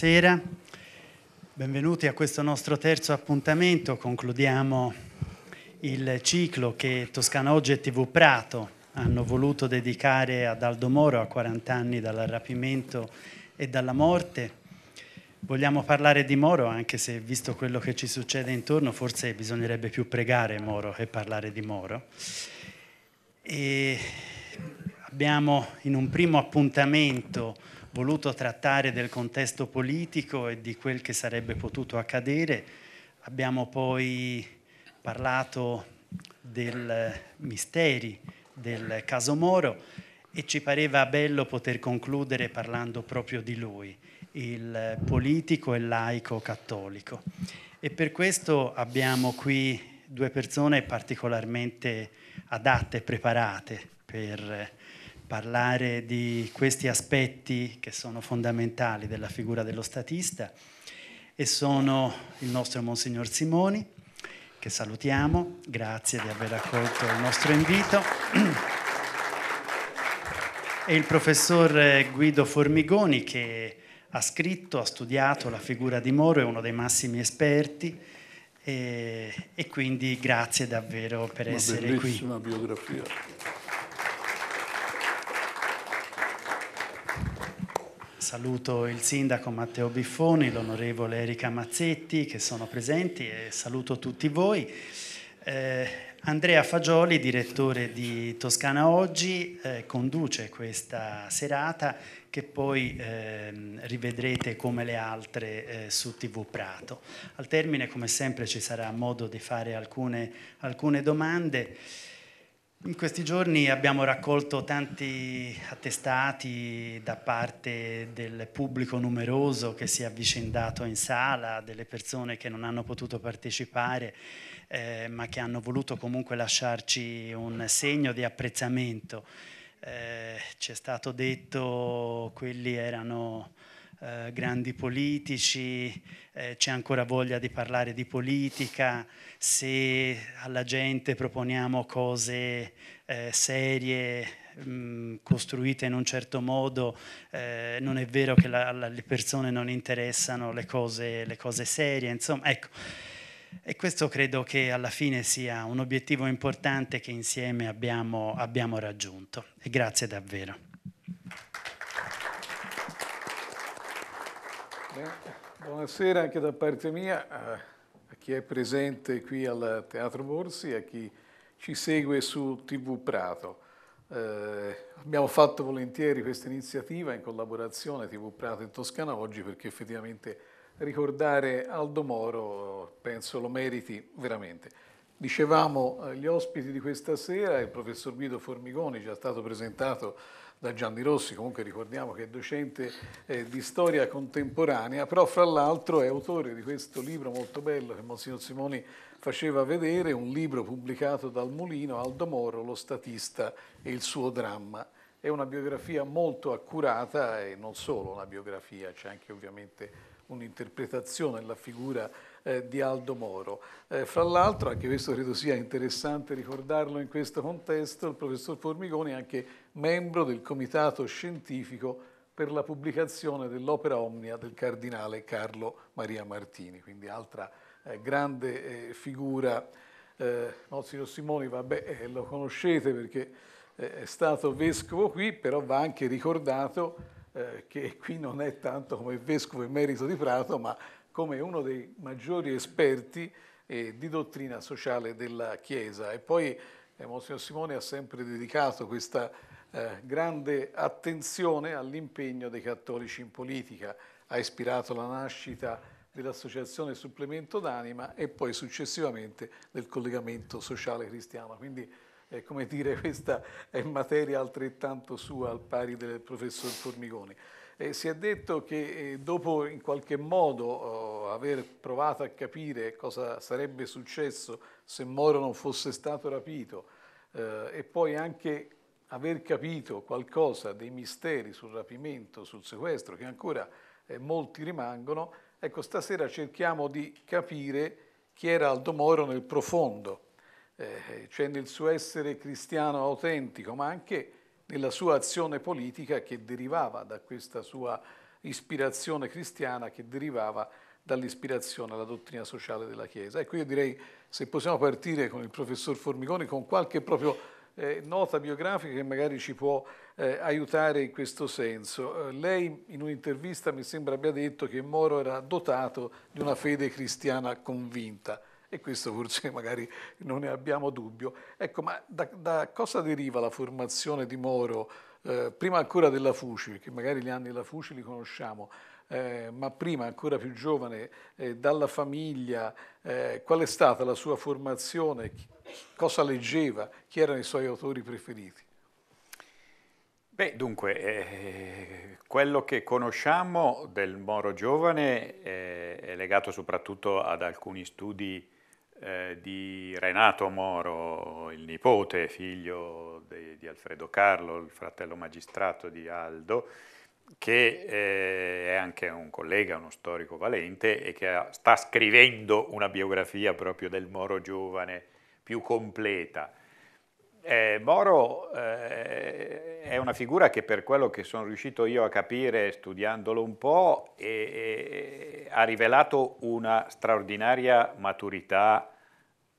buonasera, benvenuti a questo nostro terzo appuntamento, concludiamo il ciclo che Toscana Oggi e TV Prato hanno voluto dedicare ad Aldo Moro a 40 anni dal rapimento e dalla morte. Vogliamo parlare di Moro anche se visto quello che ci succede intorno forse bisognerebbe più pregare Moro che parlare di Moro. E abbiamo in un primo appuntamento voluto trattare del contesto politico e di quel che sarebbe potuto accadere. Abbiamo poi parlato del misteri del caso Moro e ci pareva bello poter concludere parlando proprio di lui, il politico e laico cattolico. E per questo abbiamo qui due persone particolarmente adatte e preparate per parlare di questi aspetti che sono fondamentali della figura dello statista e sono il nostro Monsignor Simoni, che salutiamo, grazie di aver accolto il nostro invito, e il professor Guido Formigoni che ha scritto, ha studiato la figura di Moro, è uno dei massimi esperti e, e quindi grazie davvero per Una essere qui. Una bellissima biografia. Saluto il sindaco Matteo Biffoni, l'onorevole Erika Mazzetti che sono presenti e saluto tutti voi. Eh, Andrea Fagioli, direttore di Toscana Oggi, eh, conduce questa serata che poi eh, rivedrete come le altre eh, su TV Prato. Al termine, come sempre, ci sarà modo di fare alcune, alcune domande. In questi giorni abbiamo raccolto tanti attestati da parte del pubblico numeroso che si è avvicendato in sala, delle persone che non hanno potuto partecipare eh, ma che hanno voluto comunque lasciarci un segno di apprezzamento. Eh, ci è stato detto che quelli erano eh, grandi politici, eh, c'è ancora voglia di parlare di politica se alla gente proponiamo cose eh, serie, mh, mm, costruite in un certo modo, eh, non è vero che la, la, le persone non interessano le cose, le cose serie, insomma, ecco. E questo credo che alla fine sia un obiettivo importante che insieme abbiamo, abbiamo raggiunto. E grazie davvero. Buonasera anche da parte mia. Eh, chi è presente qui al Teatro Borsi e a chi ci segue su TV Prato. Eh, abbiamo fatto volentieri questa iniziativa in collaborazione TV Prato in Toscana oggi perché effettivamente ricordare Aldo Moro penso lo meriti veramente. Dicevamo eh, gli ospiti di questa sera, il professor Guido Formigoni, già stato presentato da Gianni Rossi, comunque ricordiamo che è docente eh, di storia contemporanea, però fra l'altro è autore di questo libro molto bello che Monsignor Simoni faceva vedere, un libro pubblicato dal Mulino, Aldo Moro, lo statista e il suo dramma. È una biografia molto accurata e non solo una biografia, c'è anche ovviamente un'interpretazione della figura eh, di Aldo Moro. Eh, fra l'altro, anche questo credo sia interessante ricordarlo in questo contesto, il professor Formigoni è anche membro del comitato scientifico per la pubblicazione dell'opera omnia del cardinale Carlo Maria Martini, quindi altra eh, grande eh, figura. Eh, Monsignor Simoni, vabbè, eh, lo conoscete perché eh, è stato vescovo qui, però va anche ricordato eh, che qui non è tanto come vescovo in merito di Prato, ma come uno dei maggiori esperti eh, di dottrina sociale della Chiesa. E poi eh, Monsignor Simone ha sempre dedicato questa eh, grande attenzione all'impegno dei cattolici in politica, ha ispirato la nascita dell'associazione Supplemento d'Anima e poi successivamente del collegamento sociale cristiano. Quindi, eh, come dire, questa è materia altrettanto sua al pari del professor Formigoni. Eh, si è detto che eh, dopo in qualche modo oh, aver provato a capire cosa sarebbe successo se Moro non fosse stato rapito eh, e poi anche aver capito qualcosa dei misteri sul rapimento, sul sequestro, che ancora eh, molti rimangono, ecco stasera cerchiamo di capire chi era Aldo Moro nel profondo, eh, eh, cioè nel suo essere cristiano autentico, ma anche nella sua azione politica che derivava da questa sua ispirazione cristiana, che derivava dall'ispirazione alla dottrina sociale della Chiesa. Ecco, io direi, se possiamo partire con il professor Formigoni, con qualche proprio eh, nota biografica che magari ci può eh, aiutare in questo senso. Eh, lei in un'intervista mi sembra abbia detto che Moro era dotato di una fede cristiana convinta. E questo forse magari non ne abbiamo dubbio. Ecco, ma da, da cosa deriva la formazione di Moro, eh, prima ancora della Fuci, perché magari gli anni della Fuci li conosciamo, eh, ma prima ancora più giovane, eh, dalla famiglia, eh, qual è stata la sua formazione, cosa leggeva, chi erano i suoi autori preferiti? Beh, dunque, eh, quello che conosciamo del Moro giovane eh, è legato soprattutto ad alcuni studi eh, di Renato Moro, il nipote, figlio de, di Alfredo Carlo, il fratello magistrato di Aldo, che eh, è anche un collega, uno storico valente e che ha, sta scrivendo una biografia proprio del Moro giovane più completa. Eh, Moro eh, è una figura che per quello che sono riuscito io a capire studiandolo un po' eh, ha rivelato una straordinaria maturità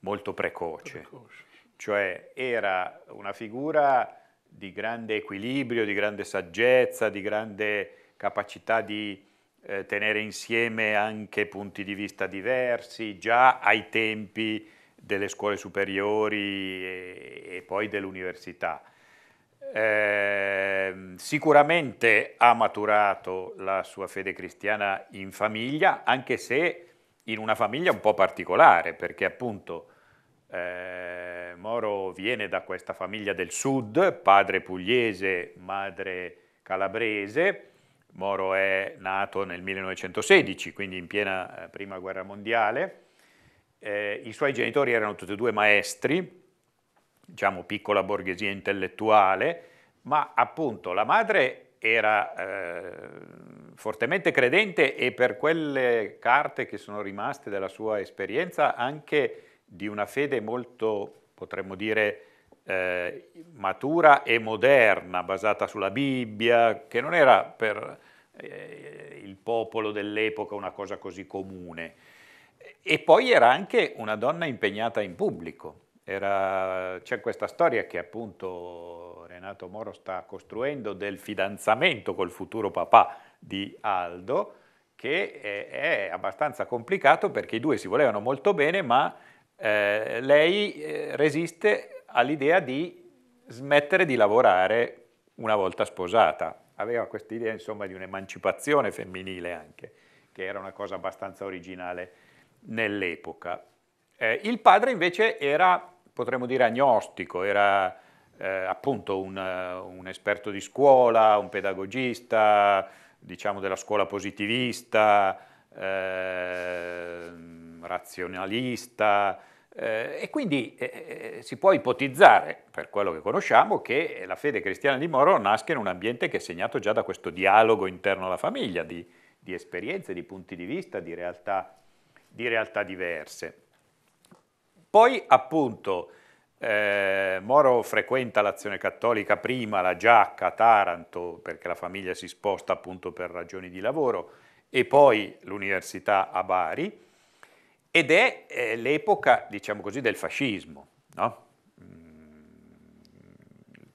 molto precoce. precoce. Cioè era una figura di grande equilibrio, di grande saggezza, di grande capacità di eh, tenere insieme anche punti di vista diversi, già ai tempi delle scuole superiori poi dell'università. Eh, sicuramente ha maturato la sua fede cristiana in famiglia, anche se in una famiglia un po' particolare, perché appunto eh, Moro viene da questa famiglia del sud, padre pugliese, madre calabrese. Moro è nato nel 1916, quindi in piena eh, prima guerra mondiale. Eh, I suoi genitori erano tutti e due maestri, diciamo, piccola borghesia intellettuale, ma appunto la madre era eh, fortemente credente e per quelle carte che sono rimaste della sua esperienza anche di una fede molto, potremmo dire, eh, matura e moderna, basata sulla Bibbia, che non era per eh, il popolo dell'epoca una cosa così comune. E poi era anche una donna impegnata in pubblico, c'è questa storia che appunto Renato Moro sta costruendo del fidanzamento col futuro papà di Aldo, che è, è abbastanza complicato perché i due si volevano molto bene, ma eh, lei eh, resiste all'idea di smettere di lavorare una volta sposata. Aveva questa idea insomma di un'emancipazione femminile anche, che era una cosa abbastanza originale nell'epoca. Eh, il padre invece era potremmo dire agnostico, era eh, appunto un, un, esperto di scuola, un pedagogista, diciamo della scuola positivista, eh, razionalista, eh, e quindi eh, eh, si può ipotizzare, per quello che conosciamo, che la fede cristiana di Moro nasca in un ambiente che è segnato già da questo dialogo interno alla famiglia, di, di esperienze, di punti di vista, di realtà, di realtà diverse. Poi appunto eh, Moro frequenta l'azione cattolica prima, la Giacca, Taranto, perché la famiglia si sposta appunto per ragioni di lavoro, e poi l'università a Bari, ed è eh, l'epoca, diciamo così, del fascismo. No? Mm,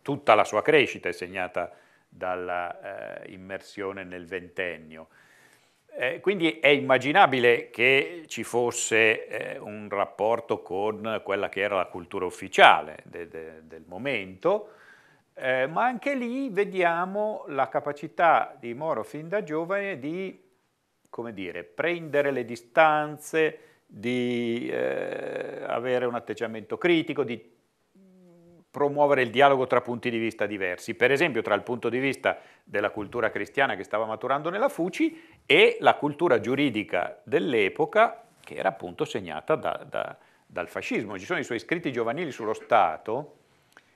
tutta la sua crescita è segnata dall'immersione eh, nel ventennio. Eh, quindi è immaginabile che ci fosse eh, un rapporto con quella che era la cultura ufficiale de, de, del momento, eh, ma anche lì vediamo la capacità di Moro fin da giovane di, come dire, prendere le distanze, di eh, avere un atteggiamento critico, di promuovere il dialogo tra punti di vista diversi, per esempio tra il punto di vista della cultura cristiana che stava maturando nella Fuci e la cultura giuridica dell'epoca che era appunto segnata da, da, dal fascismo. Ci sono i suoi scritti giovanili sullo Stato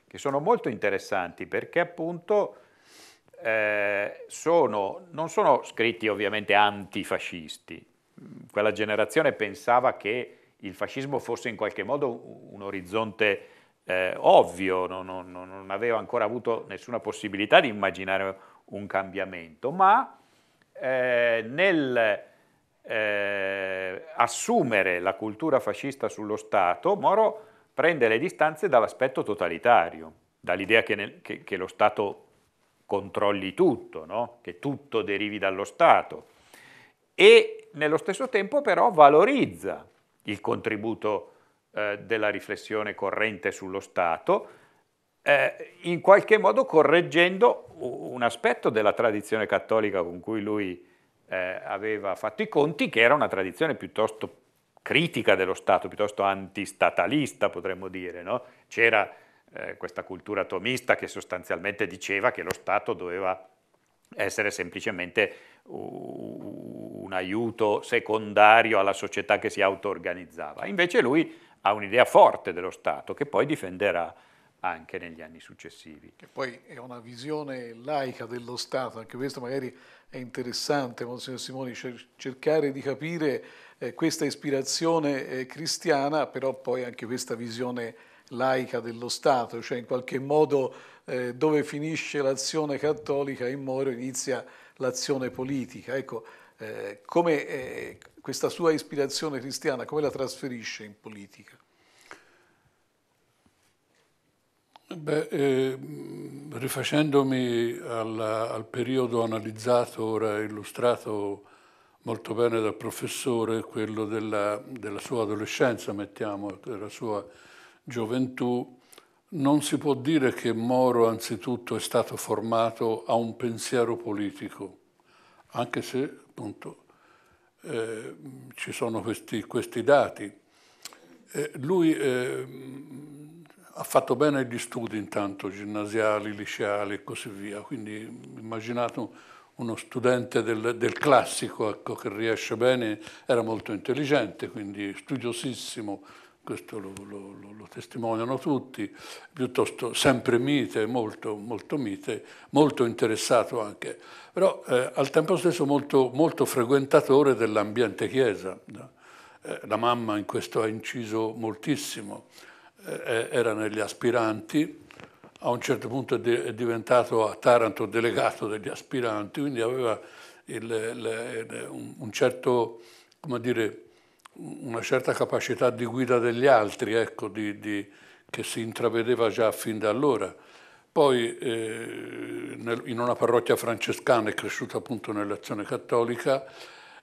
che sono molto interessanti perché appunto eh, sono, non sono scritti ovviamente antifascisti, quella generazione pensava che il fascismo fosse in qualche modo un orizzonte eh, ovvio, non, non, non, aveva ancora avuto nessuna possibilità di immaginare un cambiamento, ma eh, nel eh, assumere la cultura fascista sullo Stato, Moro prende le distanze dall'aspetto totalitario, dall'idea che, nel, che, che lo Stato controlli tutto, no? che tutto derivi dallo Stato e nello stesso tempo però valorizza il contributo eh, della riflessione corrente sullo Stato, eh, in qualche modo correggendo un aspetto della tradizione cattolica con cui lui eh, aveva fatto i conti, che era una tradizione piuttosto critica dello Stato, piuttosto antistatalista potremmo dire. No? C'era eh, questa cultura tomista che sostanzialmente diceva che lo Stato doveva essere semplicemente un aiuto secondario alla società che si auto-organizzava. Invece lui ha un'idea forte dello Stato che poi difenderà anche negli anni successivi. Che poi è una visione laica dello Stato, anche questo magari è interessante, Monsignor Simoni, cercare di capire eh, questa ispirazione eh, cristiana, però poi anche questa visione laica dello Stato, cioè in qualche modo eh, dove finisce l'azione cattolica in Moro inizia l'azione politica. Ecco, eh, come eh, questa sua ispirazione cristiana, come la trasferisce in politica? Beh, eh, rifacendomi al, al, periodo analizzato, ora illustrato molto bene dal professore, quello della, della sua adolescenza, mettiamo, della sua gioventù, non si può dire che Moro anzitutto è stato formato a un pensiero politico, anche se appunto eh, ci sono questi, questi dati. Eh, lui eh, ha fatto bene gli studi intanto, ginnasiali, liceali e così via, quindi immaginate uno studente del, del classico ecco, che riesce bene, era molto intelligente, quindi studiosissimo, questo lo, lo, lo, testimoniano tutti, piuttosto sempre mite, molto, molto mite, molto interessato anche, però eh, al tempo stesso molto, molto frequentatore dell'ambiente chiesa. Eh, la mamma in questo ha inciso moltissimo, eh, eh, era negli aspiranti, a un certo punto è, di, è, diventato a Taranto delegato degli aspiranti, quindi aveva il, il, il, un, un certo, come dire, una certa capacità di guida degli altri, ecco, di, di, che si intravedeva già fin da allora. Poi eh, nel, in una parrocchia francescana, è cresciuta appunto nell'azione cattolica,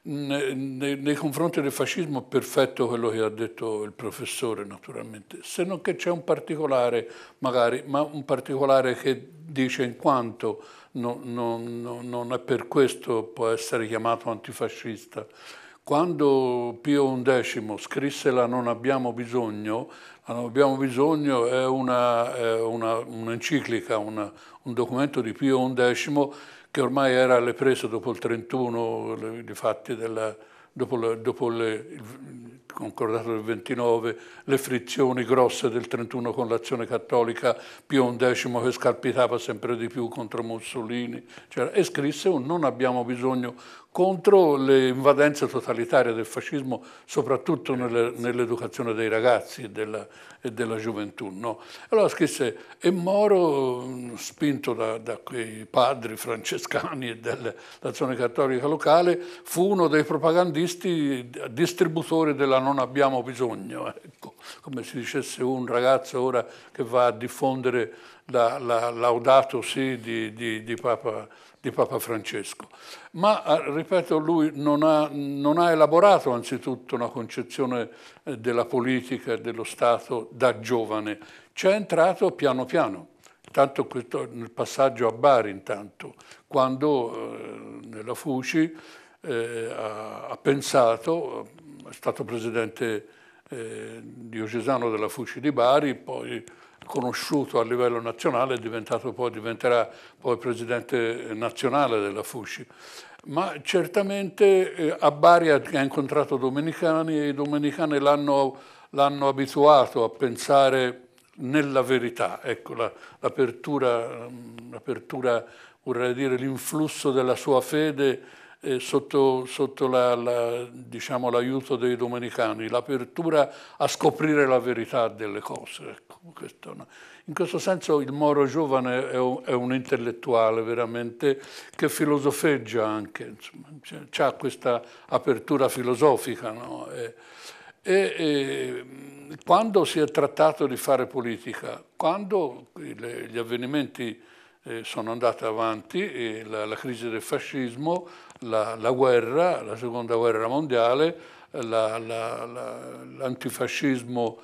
ne, ne, nei confronti del fascismo perfetto quello che ha detto il professore naturalmente, se non che c'è un particolare magari, ma un particolare che dice in quanto non, non, non è per questo può essere chiamato antifascista quando Pio XI scrisse la Non abbiamo bisogno, la Non abbiamo bisogno è, una, è una, un'enciclica, una, un documento di Pio XI che ormai era alle prese dopo il 31, i fatti della, dopo, le, dopo le, il concordato del 29, le frizioni grosse del 31 con l'azione cattolica, Pio X che scalpitava sempre di più contro Mussolini, eccetera, cioè, e scrisse un Non abbiamo bisogno contro le invadenze totalitarie del fascismo, soprattutto nell'educazione dei ragazzi e della, e della gioventù. No? Allora scrisse, e Moro, spinto da, da quei padri francescani e dell'azione cattolica locale, fu uno dei propagandisti distributori della non abbiamo bisogno, ecco, come si dicesse un ragazzo ora che va a diffondere la, la Laudato Si di, di, di, Papa, di, Papa, Francesco. Ma, eh, ripeto, lui non ha, non ha elaborato anzitutto una concezione eh, della politica e dello Stato da giovane, ci è entrato piano piano tanto questo, nel passaggio a Bari intanto, quando eh, nella Fuci eh, ha, ha, pensato, è stato presidente eh, diocesano della Fuci di Bari, poi conosciuto a livello nazionale, poi, diventerà poi presidente nazionale della FUSCI. Ma certamente eh, a Bari ha incontrato domenicani e i domenicani l'hanno abituato a pensare nella verità, ecco l'apertura, mm, l'apertura vorrei dire l'influsso della sua fede eh, sotto, sotto la, la, diciamo, l'aiuto dei domenicani, l'apertura a scoprire la verità delle cose. Ecco, questo, no? In questo senso il Moro giovane è un, è un intellettuale veramente che filosofeggia anche, cioè, ha questa apertura filosofica. No? E, e, e, quando si è trattato di fare politica, quando le, gli avvenimenti eh, sono andati avanti, eh, la, la crisi del fascismo, la, la guerra, la seconda guerra mondiale, l'antifascismo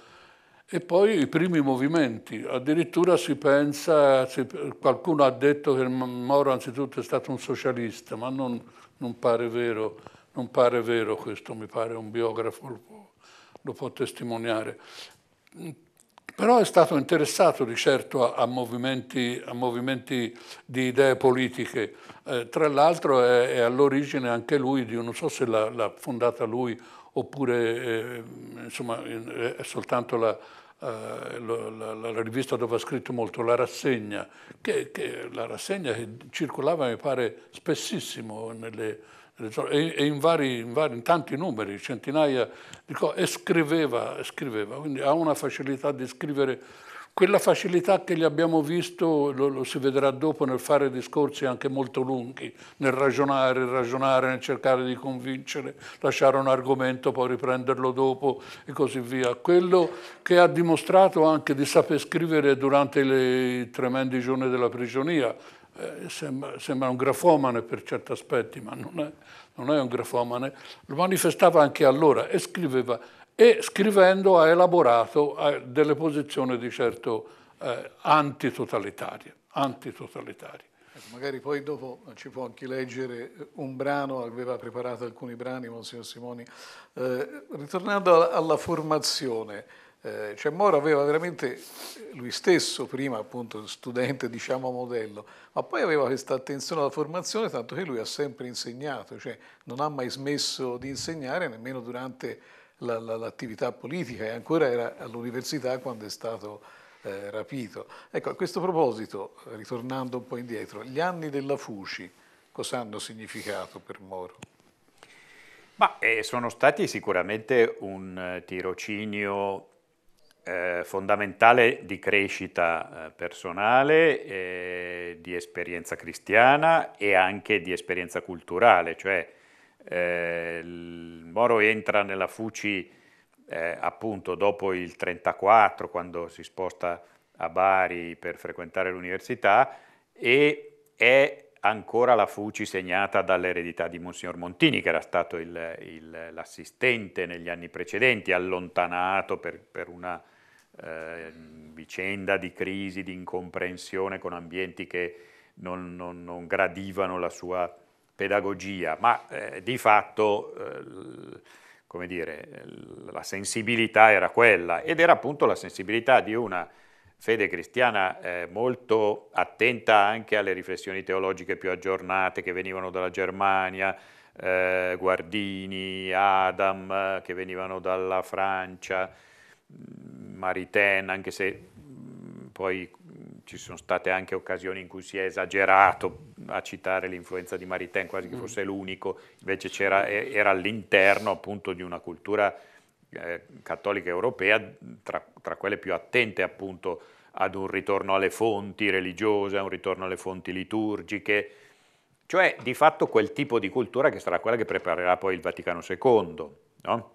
e poi i primi movimenti. Addirittura si pensa, si, qualcuno ha detto che Moro anzitutto è stato un socialista, ma non, non, pare vero, non pare vero questo, mi pare un biografo lo può, lo può testimoniare però è stato interessato di certo a, a, movimenti, a movimenti, di idee politiche. Eh, tra l'altro è, è all'origine anche lui di, non so se l'ha, fondata lui oppure eh, insomma, è soltanto la, eh, la, la, la, rivista dove ha scritto molto, La Rassegna, che, che la rassegna che circolava mi pare spessissimo nelle, e, in, vari, in, vari, in, tanti numeri, centinaia di cose, e scriveva, scriveva, quindi ha una facilità di scrivere, quella facilità che gli abbiamo visto, lo, lo si vedrà dopo nel fare discorsi anche molto lunghi, nel ragionare, ragionare, nel cercare di convincere, lasciare un argomento, poi riprenderlo dopo e così via. Quello che ha dimostrato anche di saper scrivere durante i tremendi giorni della prigionia, eh, sembra, sembra, un grafomane per certi aspetti, ma non è, non è un grafomane, lo manifestava anche allora e scriveva, e scrivendo ha elaborato delle posizioni di certo eh, antitotalitarie, antitotalitarie. Ecco, magari poi dopo ci può anche leggere eh, un brano, aveva preparato alcuni brani Monsignor Simoni. Eh, ritornando alla, alla formazione, eh, cioè Moro aveva veramente, lui stesso prima appunto studente diciamo modello, ma poi aveva questa attenzione alla formazione tanto che lui ha sempre insegnato, cioè non ha mai smesso di insegnare nemmeno durante l'attività la, la, politica e ancora era all'università quando è stato eh, rapito. Ecco, a questo proposito, ritornando un po' indietro, gli anni della Fuci cosa hanno significato per Moro? Ma, eh, sono stati sicuramente un eh, tirocinio eh, fondamentale di crescita eh, personale, eh, di esperienza cristiana e anche di esperienza culturale, cioè eh, il Moro entra nella Fuci eh, appunto dopo il 34 quando si sposta a Bari per frequentare l'università e è ancora la Fuci segnata dall'eredità di Monsignor Montini, che era stato l'assistente negli anni precedenti, allontanato per, per una eh, vicenda di crisi, di incomprensione con ambienti che non, non, non gradivano la sua pedagogia, ma eh, di fatto eh, dire, la sensibilità era quella ed era appunto la sensibilità di una fede cristiana eh, molto attenta anche alle riflessioni teologiche più aggiornate che venivano dalla Germania, eh, Guardini, Adam, che venivano dalla Francia, mm, Maritain, anche se mm, poi ci sono state anche occasioni in cui si è esagerato a citare l'influenza di Maritain, quasi che mm. fosse l'unico, invece era all'interno appunto di una cultura eh, cattolica europea, tra, tra, quelle più attente appunto ad un ritorno alle fonti religiose, a un ritorno alle fonti liturgiche, cioè di fatto quel tipo di cultura che sarà quella che preparerà poi il Vaticano II, no?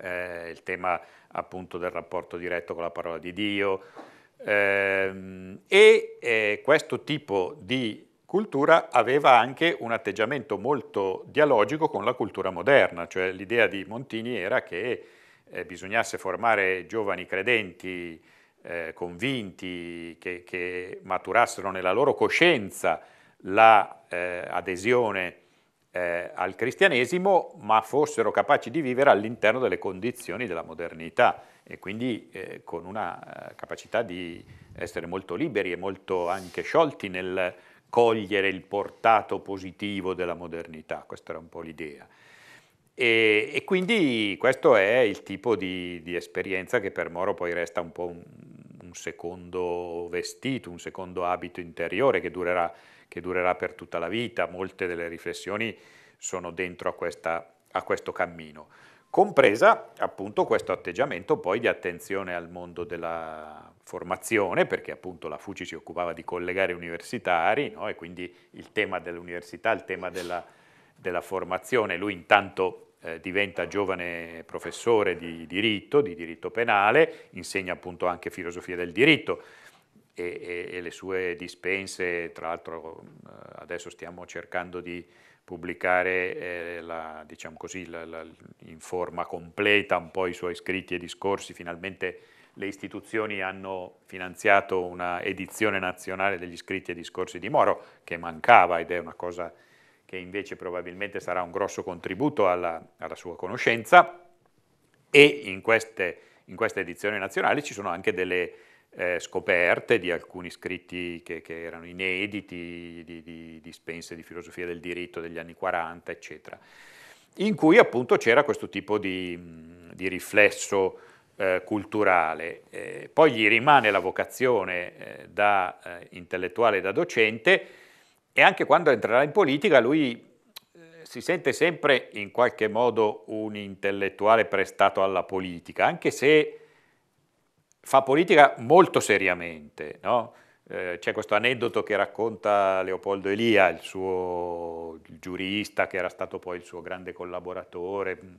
eh, il tema appunto del rapporto diretto con la parola di Dio. Ehm, eh, e questo tipo di cultura aveva anche un atteggiamento molto dialogico con la cultura moderna, cioè l'idea di Montini era che eh, bisognasse formare giovani credenti, eh, convinti, che, che, maturassero nella loro coscienza l'adesione la, eh, eh, al cristianesimo, ma fossero capaci di vivere all'interno delle condizioni della modernità e quindi eh, con una eh, capacità di essere molto liberi e molto anche sciolti nel cogliere il portato positivo della modernità, questa era un po' l'idea. E, e, quindi questo è il tipo di, di, esperienza che per Moro poi resta un po' un, un secondo vestito, un secondo abito interiore che durerà, che durerà, per tutta la vita. Molte delle riflessioni sono dentro a, questa, a questo cammino compresa appunto questo atteggiamento poi di attenzione al mondo della formazione, perché appunto la FUCI si occupava di collegare universitari no? e quindi il tema dell'università, il tema della, della formazione, lui intanto eh, diventa giovane professore di diritto, di diritto penale, insegna appunto anche filosofia del diritto. E, e, e le sue dispense, tra l'altro eh, adesso stiamo cercando di, pubblicare eh, la, diciamo così, la, la, in forma completa un po' i suoi scritti e discorsi. Finalmente le istituzioni hanno finanziato una edizione nazionale degli scritti e discorsi di Moro, che mancava ed è una cosa che invece probabilmente sarà un grosso contributo alla, alla sua conoscenza. E in, queste, in questa edizione nazionale ci sono anche delle eh, scoperte di alcuni scritti che, che erano inediti, di, di dispense di filosofia del diritto degli anni 40, eccetera, in cui appunto c'era questo tipo di, di riflesso eh, culturale. Eh, poi gli rimane la vocazione eh, da eh, intellettuale e da docente e anche quando entrerà in politica lui eh, si sente sempre in qualche modo un intellettuale prestato alla politica, anche se fa politica molto seriamente, no? Eh, c'è questo aneddoto che racconta Leopoldo Elia, il suo giurista che era stato poi il suo grande collaboratore, mm,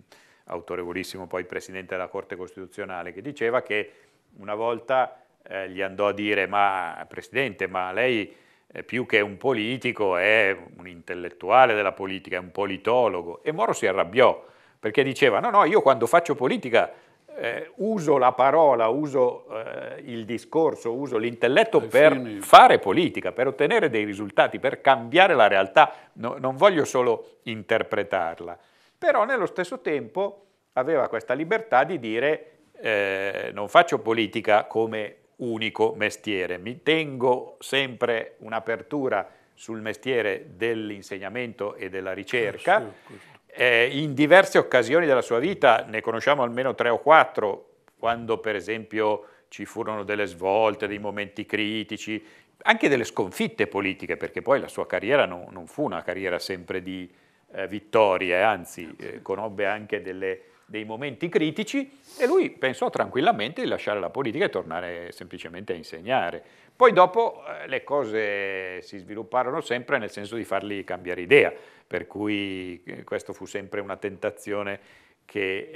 autorevolissimo poi presidente della Corte Costituzionale, che diceva che una volta eh, gli andò a dire ma presidente, ma lei eh, più che un politico è un intellettuale della politica, è un politologo e Moro si arrabbiò perché diceva no no io quando faccio politica eh, uso la parola, uso eh, il discorso, uso l'intelletto Ai per fini. fare politica, per ottenere dei risultati, per cambiare la realtà. No, non voglio solo interpretarla, però nello stesso tempo aveva questa libertà di dire eh, non faccio politica come unico mestiere, mi tengo sempre un'apertura sul mestiere dell'insegnamento e della ricerca. Eh, sì, sì, sì eh, in diverse occasioni della sua vita, ne conosciamo almeno tre o quattro, quando per esempio ci furono delle svolte, dei momenti critici, anche delle sconfitte politiche, perché poi la sua carriera non, non fu una carriera sempre di eh, vittorie, anzi eh, conobbe anche delle, dei momenti critici e lui pensò tranquillamente di lasciare la politica e tornare semplicemente a insegnare. Poi dopo eh, le cose si svilupparono sempre nel senso di fargli cambiare idea per cui eh, questo fu sempre una tentazione che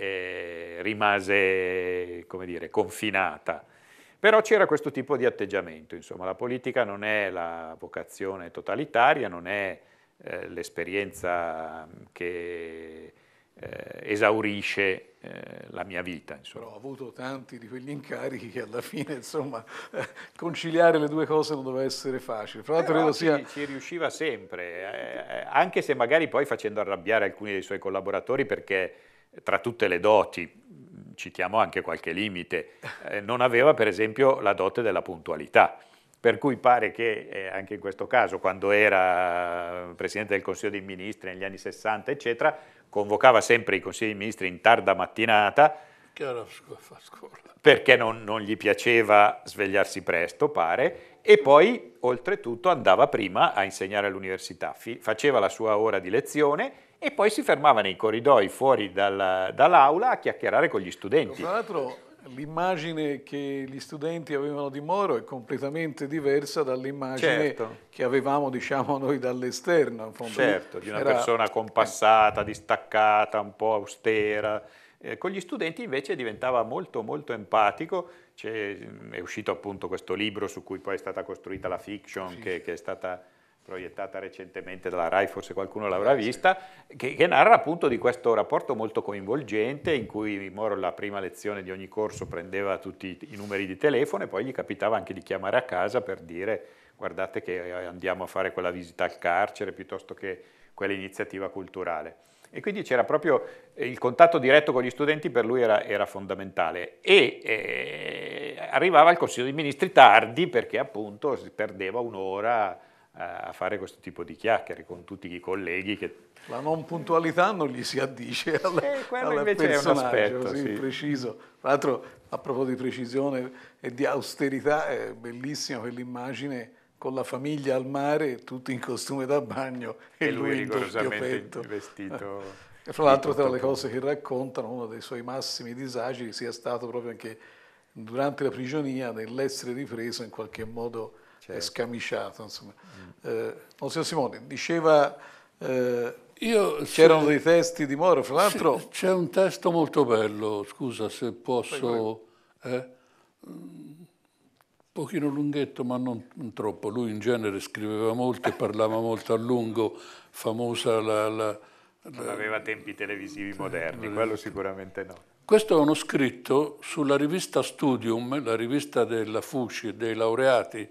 eh, rimase, come dire, confinata. Però c'era questo tipo di atteggiamento, insomma, la politica non è la vocazione totalitaria, non è eh, l'esperienza che eh, esaurisce eh, la mia vita. Insomma. Però ho avuto tanti di quegli incarichi che alla fine, insomma, conciliare le due cose non doveva essere facile. Fra l'altro credo sia... Ci riusciva sempre, eh, eh, anche se magari poi facendo arrabbiare alcuni dei suoi collaboratori perché tra tutte le doti, citiamo anche qualche limite, eh, non aveva per esempio la dote della puntualità. Per cui pare che eh, anche in questo caso, quando era Presidente del Consiglio dei Ministri negli anni 60, eccetera, convocava sempre i consigli dei ministri in tarda mattinata perché non, non, gli piaceva svegliarsi presto, pare, e poi oltretutto andava prima a insegnare all'università, faceva la sua ora di lezione e poi si fermava nei corridoi fuori dalla, dall'aula a chiacchierare con gli studenti. Tra l'altro l'immagine che gli studenti avevano di Moro è completamente diversa dall'immagine certo. che avevamo diciamo, noi dall'esterno. Certo, di una Era... persona compassata, distaccata, un po' austera. Eh, con gli studenti invece diventava molto molto empatico, è uscito appunto questo libro su cui poi è stata costruita la fiction, sì. che, che è stata proiettata recentemente dalla RAI, forse qualcuno l'avrà vista, che, che, narra appunto di questo rapporto molto coinvolgente in cui Moro la prima lezione di ogni corso prendeva tutti i numeri di telefono e poi gli capitava anche di chiamare a casa per dire guardate che eh, andiamo a fare quella visita al carcere piuttosto che quell'iniziativa culturale. E quindi c'era proprio eh, il contatto diretto con gli studenti per lui era, era fondamentale. E eh, arrivava al Consiglio dei Ministri tardi perché appunto si perdeva un'ora a fare questo tipo di chiacchiere con tutti i colleghi. Che... La non puntualità non gli si addice al, eh, quello invece è un aspetto sì, sì. preciso. Tra l'altro, a proposito di precisione e di austerità, è bellissima quell'immagine con la famiglia al mare, tutti in costume da bagno e, e lui, lui rigorosamente vestito. E fra l'altro tra le cose che raccontano, uno dei suoi massimi disagi sia stato proprio anche durante la prigionia, nell'essere ripreso in qualche modo certo. scamiciato. Insomma. Mm. Eh, Monsignor Simone diceva... Eh, io, c'erano se, dei testi di Moro, fra l'altro... Sì, c'è un testo molto bello, scusa se posso... Eh, un pochino lunghetto, ma non, non, troppo. Lui in genere scriveva molto e parlava molto a lungo, famosa la... la, non aveva tempi televisivi te, moderni, quello sicuramente no. Questo è uno scritto sulla rivista Studium, la rivista della FUCI, dei laureati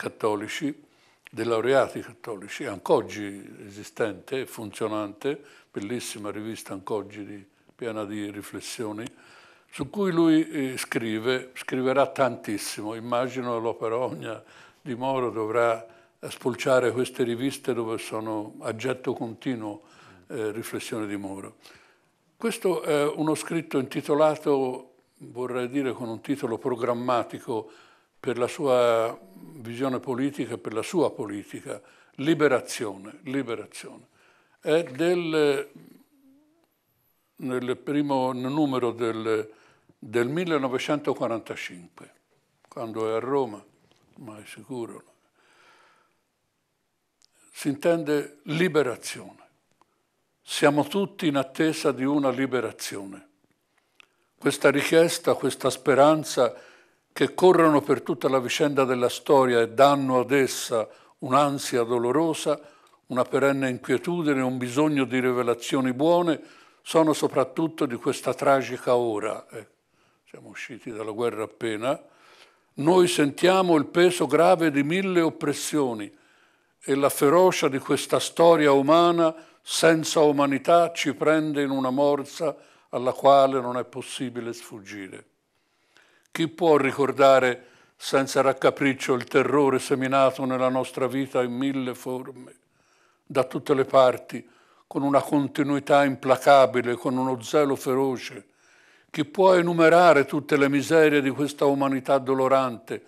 cattolici, dei laureati cattolici, ancoggi esistente, funzionante, bellissima rivista ancoggi di, piena di riflessioni, su cui lui eh, scrive, scriverà tantissimo, immagino l'opera l'Operogna di Moro dovrà spulciare queste riviste dove sono aggetto continuo eh, riflessioni di Moro. Questo è uno scritto intitolato, vorrei dire con un titolo programmatico, per la sua visione politica, per la sua politica, liberazione, liberazione. È del, nel primo numero del, del 1945, quando è a Roma, ma è sicuro, si intende liberazione. Siamo tutti in attesa di una liberazione. Questa richiesta, questa speranza che corrono per tutta la vicenda della storia e danno ad essa un'ansia dolorosa, una perenne inquietudine, un bisogno di rivelazioni buone, sono soprattutto di questa tragica ora. Eh, siamo usciti dalla guerra appena. Noi sentiamo il peso grave di mille oppressioni e la ferocia di questa storia umana senza umanità ci prende in una morsa alla quale non è possibile sfuggire. Chi può ricordare senza raccapriccio il terrore seminato nella nostra vita in mille forme, da tutte le parti, con una continuità implacabile, con uno zelo feroce? Chi può enumerare tutte le miserie di questa umanità dolorante,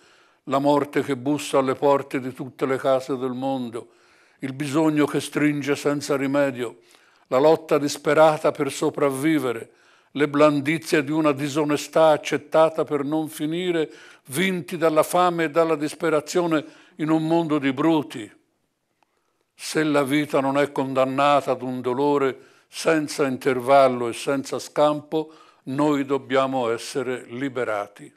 la morte che bussa alle porte di tutte le case del mondo, il bisogno che stringe senza rimedio, la lotta disperata per sopravvivere, le blandizie di una disonestà accettata per non finire, vinti dalla fame e dalla disperazione in un mondo di bruti. Se la vita non è condannata ad un dolore senza intervallo e senza scampo, noi dobbiamo essere liberati.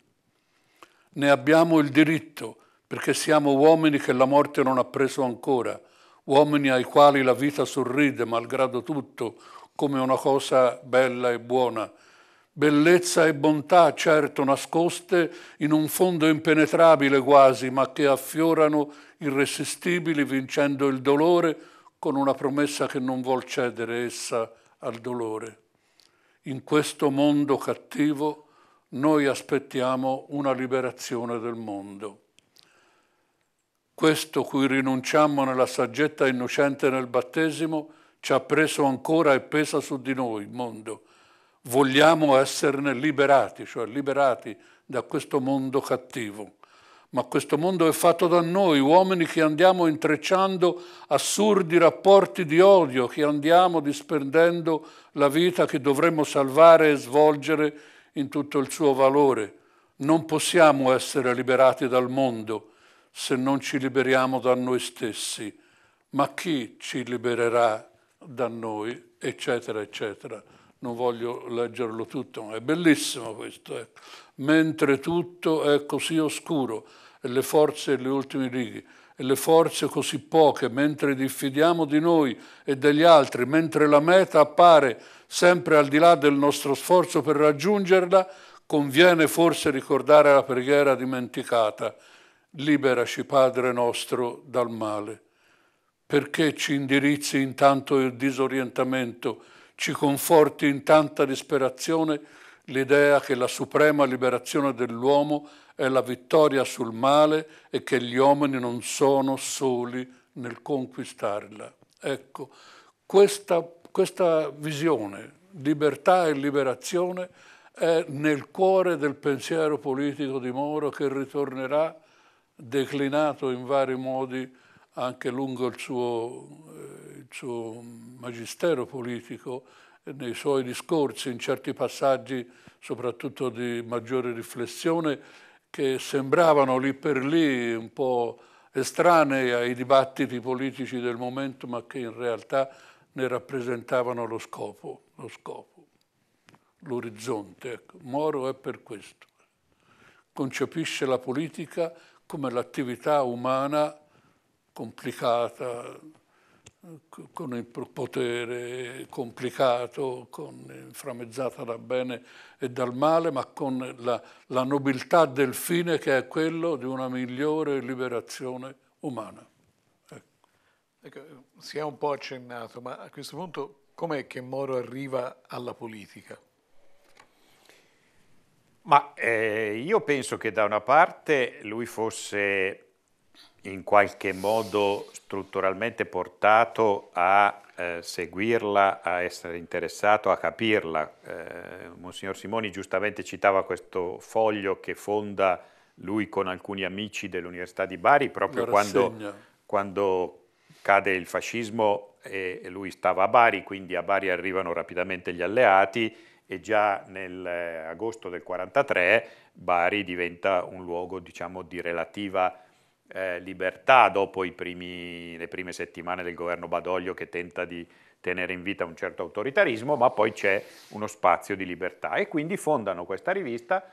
Ne abbiamo il diritto perché siamo uomini che la morte non ha preso ancora, uomini ai quali la vita sorride malgrado tutto, come una cosa bella e buona, bellezza e bontà certo nascoste in un fondo impenetrabile quasi, ma che affiorano irresistibili vincendo il dolore con una promessa che non vuol cedere essa al dolore. In questo mondo cattivo noi aspettiamo una liberazione del mondo. Questo cui rinunciamo nella saggetta innocente nel battesimo ci ha preso ancora e pesa su di noi il mondo. Vogliamo esserne liberati, cioè liberati da questo mondo cattivo. Ma questo mondo è fatto da noi, uomini che andiamo intrecciando assurdi rapporti di odio, che andiamo disperdendo la vita che dovremmo salvare e svolgere in tutto il suo valore. Non possiamo essere liberati dal mondo se non ci liberiamo da noi stessi. Ma chi ci libererà da noi, eccetera, eccetera. Non voglio leggerlo tutto, ma è bellissimo questo. Ecco. Mentre tutto è così oscuro e le forze le ultime righe e le forze così poche, mentre diffidiamo di noi e degli altri, mentre la meta appare sempre al di là del nostro sforzo per raggiungerla, conviene forse ricordare la preghiera dimenticata. Liberaci, Padre nostro, dal male perché ci indirizzi in tanto disorientamento, ci conforti in tanta disperazione l'idea che la suprema liberazione dell'uomo è la vittoria sul male e che gli uomini non sono soli nel conquistarla. Ecco, questa, questa visione, libertà e liberazione, è nel cuore del pensiero politico di Moro che ritornerà declinato in vari modi anche lungo il suo, eh, il suo magistero politico, eh, nei suoi discorsi, in certi passaggi soprattutto di maggiore riflessione, che sembravano lì per lì un po' estranei ai dibattiti politici del momento, ma che in realtà ne rappresentavano lo scopo, l'orizzonte. Ecco. Moro è per questo. Concepisce la politica come l'attività umana complicata, con il potere complicato, con, framezzata dal bene e dal male, ma con la, la nobiltà del fine che è quello di una migliore liberazione umana. Ecco. ecco, si è un po' accennato, ma a questo punto com'è che Moro arriva alla politica? Ma eh, io penso che da una parte lui fosse in qualche modo strutturalmente portato a eh, seguirla, a essere interessato, a capirla. Eh, Monsignor Simoni giustamente citava questo foglio che fonda lui con alcuni amici dell'Università di Bari proprio quando, quando, cade il fascismo e, lui stava a Bari, quindi a Bari arrivano rapidamente gli alleati e già nell'agosto eh, del 1943 Bari diventa un luogo diciamo, di relativa eh, libertà dopo primi, le prime settimane del governo Badoglio che tenta di tenere in vita un certo autoritarismo, ma poi c'è uno spazio di libertà e quindi fondano questa rivista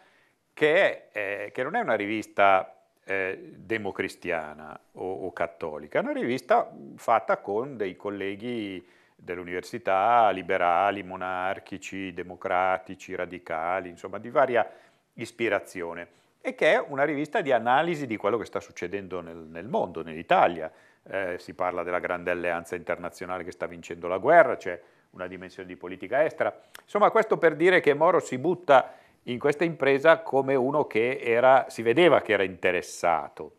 che, è, eh, che non è una rivista eh, democristiana o, o, cattolica, è una rivista fatta con dei colleghi dell'università, liberali, monarchici, democratici, radicali, insomma di varia ispirazione e che è una rivista di analisi di quello che sta succedendo nel, nel mondo, nell'Italia. Eh, si parla della grande alleanza internazionale che sta vincendo la guerra, c'è una dimensione di politica estera. Insomma, questo per dire che Moro si butta in questa impresa come uno che era, si vedeva che era interessato.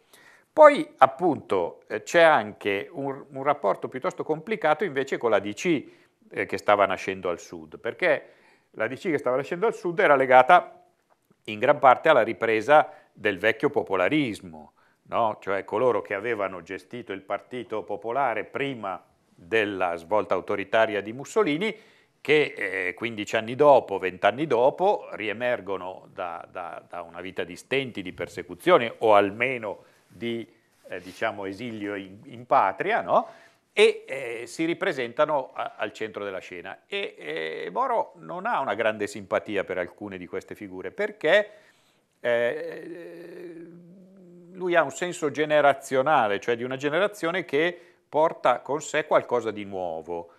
Poi appunto eh, c'è anche un, un rapporto piuttosto complicato invece con la DC eh, che stava nascendo al sud, perché la DC che stava nascendo al sud era legata in gran parte alla ripresa del vecchio popolarismo, no? cioè coloro che avevano gestito il Partito Popolare prima della svolta autoritaria di Mussolini, che eh, 15 anni dopo, 20 anni dopo, riemergono da, da, da, una vita di stenti, di persecuzioni o almeno di eh, diciamo, esilio in, in patria, no? e eh, si ripresentano a, al centro della scena. E eh, Moro non ha una grande simpatia per alcune di queste figure perché eh, eh lui ha un senso generazionale, cioè di una generazione che porta con sé qualcosa di nuovo,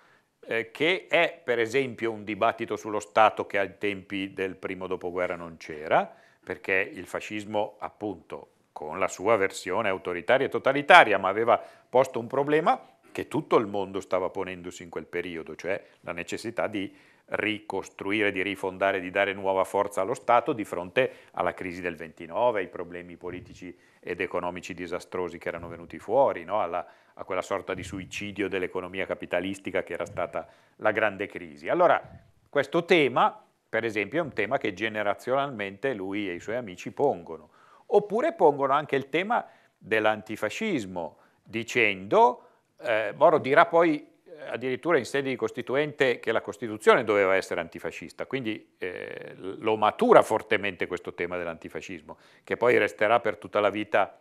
eh, che è per esempio un dibattito sullo Stato che ai tempi del primo dopoguerra non c'era, perché il fascismo appunto con la sua versione autoritaria e totalitaria, ma aveva posto un problema che tutto il mondo stava ponendosi in quel periodo, cioè la necessità di ricostruire, di rifondare, di dare nuova forza allo Stato di fronte alla crisi del 29, ai problemi politici ed economici disastrosi che erano venuti fuori, no? Alla, a quella sorta di suicidio dell'economia capitalistica che era stata la grande crisi. Allora, questo tema, per esempio, è un tema che generazionalmente lui e i suoi amici pongono. Oppure pongono anche il tema dell'antifascismo, dicendo eh, Moro dirà poi eh, addirittura in sede di Costituente che la Costituzione doveva essere antifascista, quindi eh, lo matura fortemente questo tema dell'antifascismo, che poi resterà per tutta la vita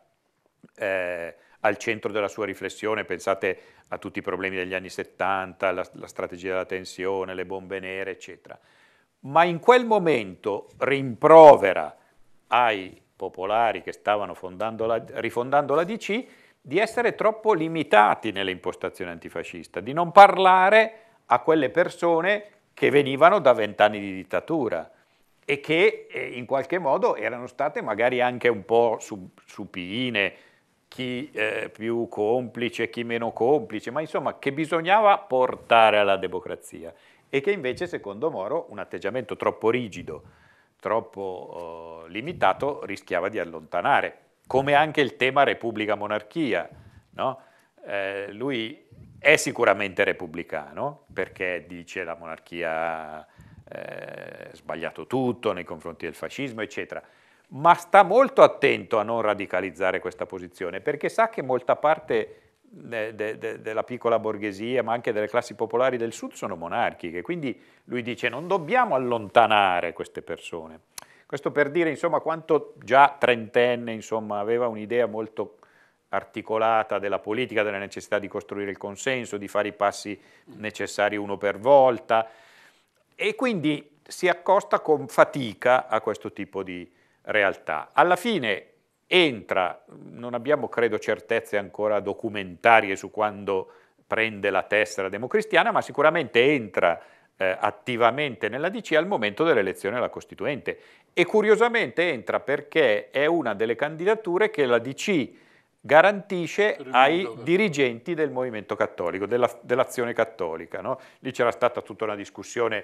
eh, al centro della sua riflessione, pensate a tutti i problemi degli anni 70, la, la strategia della tensione, le bombe nere, eccetera. Ma in quel momento rimprovera ai popolari che stavano la, rifondando la DC di essere troppo limitati nelle impostazioni antifascista, di non parlare a quelle persone che venivano da vent'anni di dittatura e che eh, in qualche modo erano state magari anche un po' supine, chi eh, più complice, chi meno complice, ma insomma che bisognava portare alla democrazia e che invece secondo Moro un atteggiamento troppo rigido, troppo eh, limitato rischiava di allontanare come anche il tema Repubblica-Monarchia. No? Eh, lui è sicuramente repubblicano perché dice la monarchia eh, sbagliato tutto nei confronti del fascismo, eccetera. Ma sta molto attento a non radicalizzare questa posizione perché sa che molta parte de, de, de, della piccola borghesia, ma anche delle classi popolari del sud, sono monarchiche. Quindi lui dice: non dobbiamo allontanare queste persone. Questo per dire insomma, quanto già trentenne insomma, aveva un'idea molto articolata della politica, della necessità di costruire il consenso, di fare i passi necessari uno per volta e quindi si accosta con fatica a questo tipo di realtà. Alla fine entra, non abbiamo credo certezze ancora documentarie su quando prende la tessera democristiana, ma sicuramente entra eh, attivamente nella DC al momento dell'elezione alla Costituente e curiosamente entra perché è una delle candidature che la DC garantisce ai dirigenti del movimento cattolico, della, dell'azione cattolica. No? Lì c'era stata tutta una discussione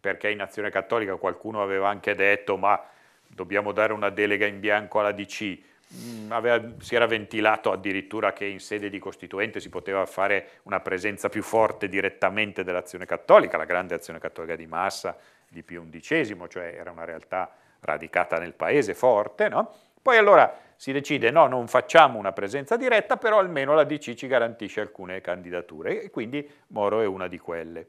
perché in azione cattolica qualcuno aveva anche detto ma dobbiamo dare una delega in bianco alla DC Mm, aveva, si era ventilato addirittura che in sede di costituente si poteva fare una presenza più forte direttamente dell'azione cattolica, la grande azione cattolica di massa di Pio XI, cioè era una realtà radicata nel paese forte, no? Poi allora si decide no, non facciamo una presenza diretta, però almeno la DC ci garantisce alcune candidature e quindi Moro è una di quelle.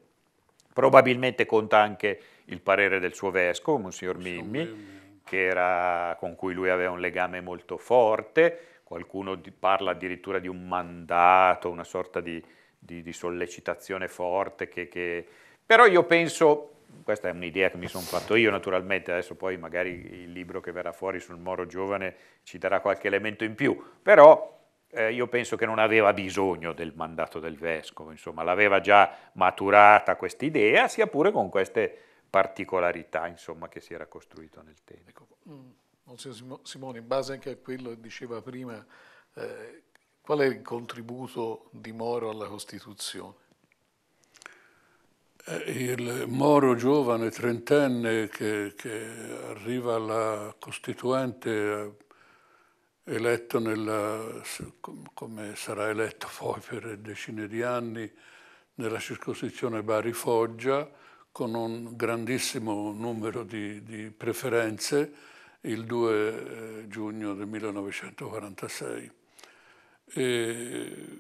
Probabilmente conta anche il parere del suo vescovo, Monsignor Mimmi era, con cui lui aveva un legame molto forte, qualcuno di, parla addirittura di un mandato, una sorta di, di, di sollecitazione forte, che, che... però io penso, questa è un'idea che mi sono fatto io naturalmente, adesso poi magari il libro che verrà fuori sul Moro Giovane ci darà qualche elemento in più, però eh, io penso che non aveva bisogno del mandato del vescovo, insomma l'aveva già maturata questa idea, sia pure con queste particolarità insomma, che si era costruito nel tempo. Ecco, mm, Monsignor Simone, in base anche a quello che diceva prima, eh, qual è il contributo di Moro alla Costituzione? Eh, il Moro giovane, trentenne, che, che arriva alla Costituente eh, eletto nella, come sarà eletto poi per decine di anni nella circoscrizione Bari-Foggia, con un grandissimo numero di, di preferenze il 2 eh, giugno del 1946. E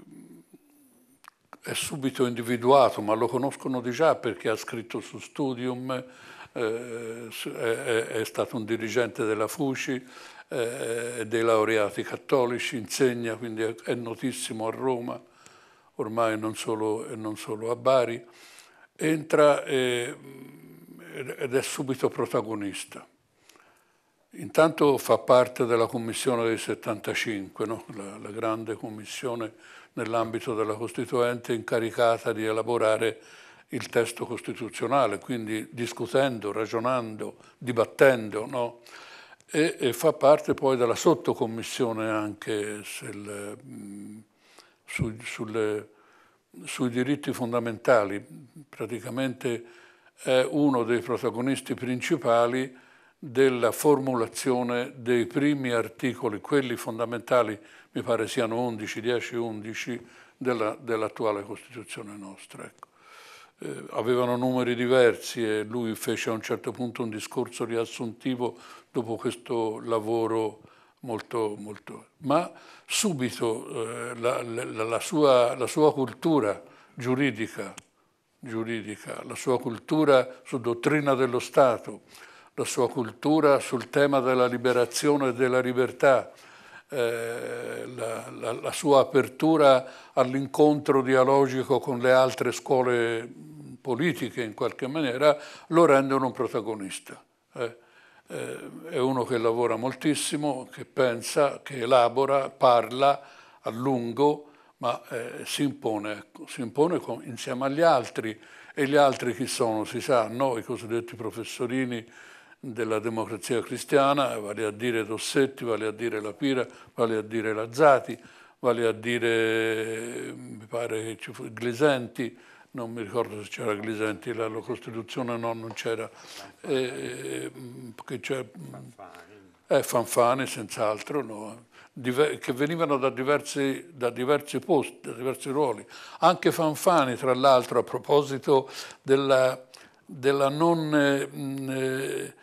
è subito individuato, ma lo conoscono di già perché ha scritto su Studium, eh, è, è, stato un dirigente della FUCI, eh, dei laureati cattolici, insegna, quindi è, è, notissimo a Roma, ormai non solo, non solo a Bari entra eh, ed è subito protagonista. Intanto fa parte della commissione del 75, no? la, la grande commissione nell'ambito della Costituente incaricata di elaborare il testo costituzionale, quindi discutendo, ragionando, dibattendo, no? e, e, fa parte poi della sottocommissione anche sul, mm, su, sulle sui diritti fondamentali, praticamente è uno dei protagonisti principali della formulazione dei primi articoli, quelli fondamentali, mi pare siano 11, 10, 11, dell'attuale dell Costituzione nostra. Ecco. Eh, avevano numeri diversi e lui fece a un certo punto un discorso riassuntivo dopo questo lavoro molto, molto. Ma subito eh, la, la, la, sua, la, sua, cultura giuridica, giuridica, la sua cultura su dottrina dello Stato, la sua cultura sul tema della liberazione e della libertà, eh, la sua apertura all'incontro dialogico con le altre scuole politiche in qualche maniera, lo rendono un protagonista. Eh eh, è uno che lavora moltissimo, che pensa, che elabora, parla a lungo, ma eh, si impone, si impone con, insieme agli altri. E gli altri chi sono? Si sa, noi, i cosiddetti professorini della democrazia cristiana, vale a dire Dossetti, vale a dire La Pira, vale a dire Lazzati, vale a dire, eh, mi pare che ci fu, Glesenti, non mi ricordo se c'era Glisenti, la, la Costituzione no, non c'era, eh, eh, eh, Fanfani senz'altro, no? che venivano da diversi, da diversi, posti, da diversi ruoli. Anche Fanfani, tra l'altro, a proposito della, della, non, eh,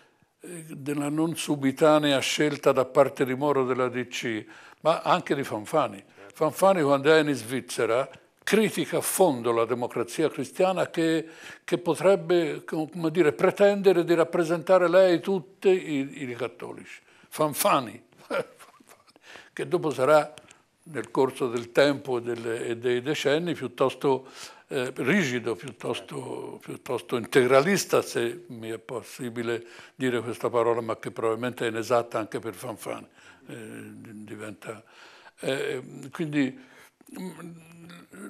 eh, della, non, subitanea scelta da parte di Moro della DC, ma anche di Fanfani. Certo. Fanfani quando è in Svizzera critica a fondo la democrazia cristiana che, che potrebbe dire, pretendere di rappresentare lei tutti i, i cattolici. Fanfani, che dopo sarà nel corso del tempo e, delle, e dei decenni piuttosto eh, rigido, piuttosto, piuttosto, integralista, se mi è possibile dire questa parola, ma che probabilmente è inesatta anche per Fanfani. Eh, diventa, eh, quindi Mm,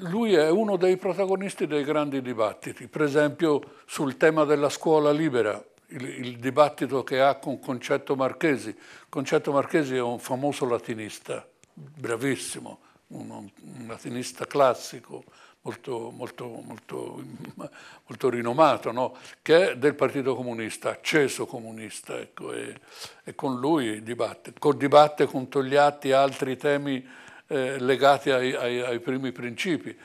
lui è uno dei protagonisti dei grandi dibattiti, per esempio sul tema della scuola libera, il, il dibattito che ha con Concetto Marchesi. Concetto Marchesi è un famoso latinista, bravissimo, un, un latinista classico, molto, molto, molto, molto rinomato, no? che è del Partito Comunista, acceso comunista, ecco, e, e con lui dibatte, con, dibatte con Togliatti altri temi eh, legati ai, ai, ai, primi principi.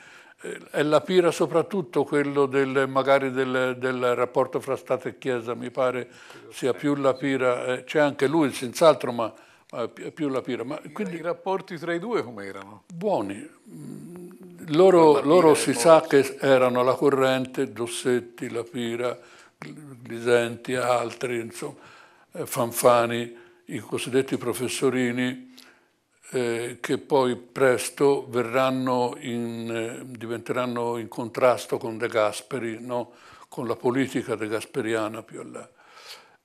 Eh, è la pira soprattutto quello del, magari del, del, rapporto fra Stato e Chiesa, mi pare sia più la pira, eh, c'è anche lui senz'altro, ma più la pira. Ma quindi, I rapporti tra i due come erano? Buoni. Mm, loro, loro si sa che erano la corrente, Dossetti, la pira, Glisenti, altri, insomma, eh, Fanfani, i cosiddetti professorini, eh, che poi presto in, eh, diventeranno in contrasto con De Gasperi, no? con la politica de Gasperiana più là.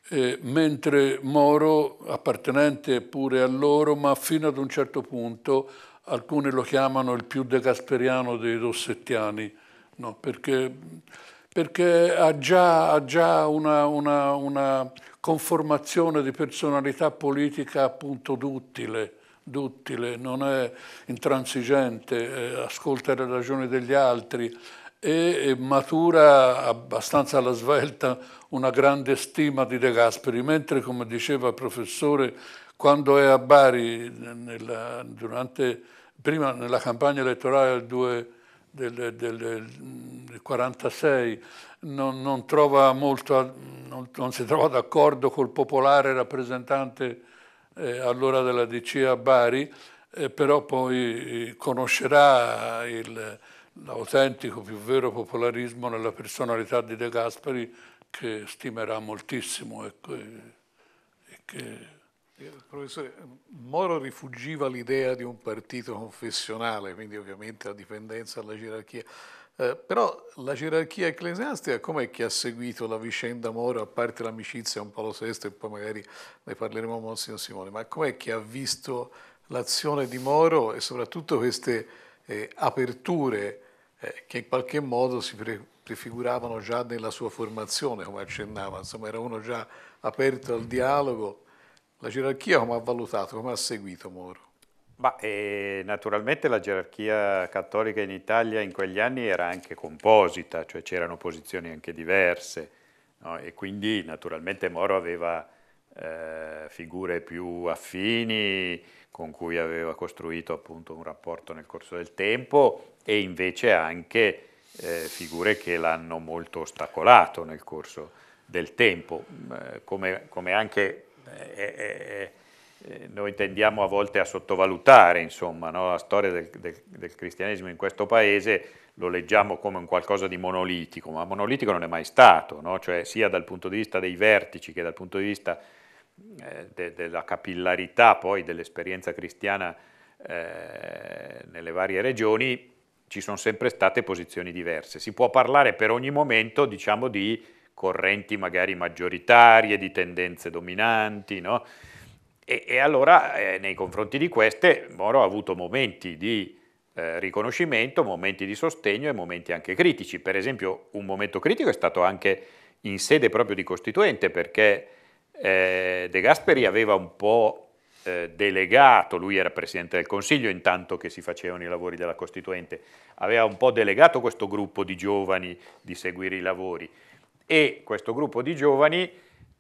Eh, mentre Moro, appartenente pure a loro, ma fino ad un certo punto alcuni lo chiamano il più de Gasperiano dei Rossettiani, no? perché, perché, ha già, ha già una, una, una conformazione di personalità politica appunto duttile, duttile, non è intransigente, eh, ascolta le ragioni degli altri e matura abbastanza alla svelta una grande stima di De Gasperi, mentre come diceva il professore, quando è a Bari nella, durante, prima nella campagna elettorale del 2 del, del, non, non, non, non si trova d'accordo col popolare rappresentante eh, allora della DC a Bari, eh, però poi eh, conoscerà l'autentico, più vero popolarismo nella personalità di De Gasperi che stimerà moltissimo. Ecco, e, e che... Eh, professore, Moro rifuggiva l'idea di un partito confessionale, quindi ovviamente la dipendenza dalla gerarchia. Eh, però la gerarchia ecclesiastica com'è che ha seguito la vicenda Moro, a parte l'amicizia con Paolo VI e poi magari ne parleremo con Monsignor Simone, ma com'è che ha visto l'azione di Moro e soprattutto queste eh, aperture eh, che in qualche modo si pre prefiguravano già nella sua formazione, come accennava, insomma era uno già aperto al dialogo. La gerarchia come ha valutato, come ha seguito Moro? Ma, eh, naturalmente la gerarchia cattolica in Italia in quegli anni era anche composita, cioè c'erano posizioni anche diverse no? e quindi naturalmente Moro aveva eh, figure più affini con cui aveva costruito appunto un rapporto nel corso del tempo e invece anche eh, figure che l'hanno molto ostacolato nel corso del tempo, eh, come, come anche eh, eh, eh, noi tendiamo a volte a sottovalutare insomma, no? la storia del, del, del, cristianesimo in questo paese, lo leggiamo come un qualcosa di monolitico, ma monolitico non è mai stato, no? cioè, sia dal punto di vista dei vertici che dal punto di vista eh, de, della capillarità poi dell'esperienza cristiana eh, nelle varie regioni, ci sono sempre state posizioni diverse. Si può parlare per ogni momento diciamo, di correnti magari maggioritarie, di tendenze dominanti, no? E, e allora eh, nei confronti di queste Moro ha avuto momenti di eh, riconoscimento, momenti di sostegno e momenti anche critici. Per esempio un momento critico è stato anche in sede proprio di Costituente perché eh, De Gasperi aveva un po' eh, delegato, lui era Presidente del Consiglio intanto che si facevano i lavori della Costituente, aveva un po' delegato questo gruppo di giovani di seguire i lavori e questo gruppo di giovani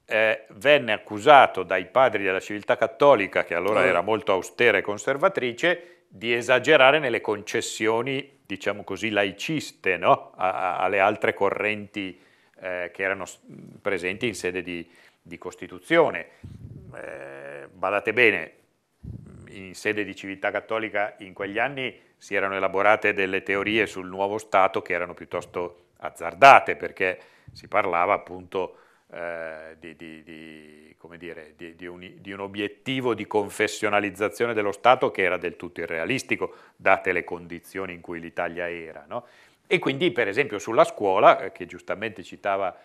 eh, venne accusato dai padri della civiltà cattolica, che allora mm. era molto austera e conservatrice, di esagerare nelle concessioni, diciamo così, laiciste no? a, a, alle altre correnti eh, che erano presenti in sede di, di Costituzione. Eh, badate bene, in sede di civiltà cattolica in quegli anni si erano elaborate delle teorie sul nuovo Stato che erano piuttosto azzardate perché si parlava appunto eh, di, di, di, dire, un, di, un, obiettivo di confessionalizzazione dello Stato che era del tutto irrealistico, date le condizioni in cui l'Italia era. No? E quindi, per esempio, sulla scuola, eh, che giustamente citava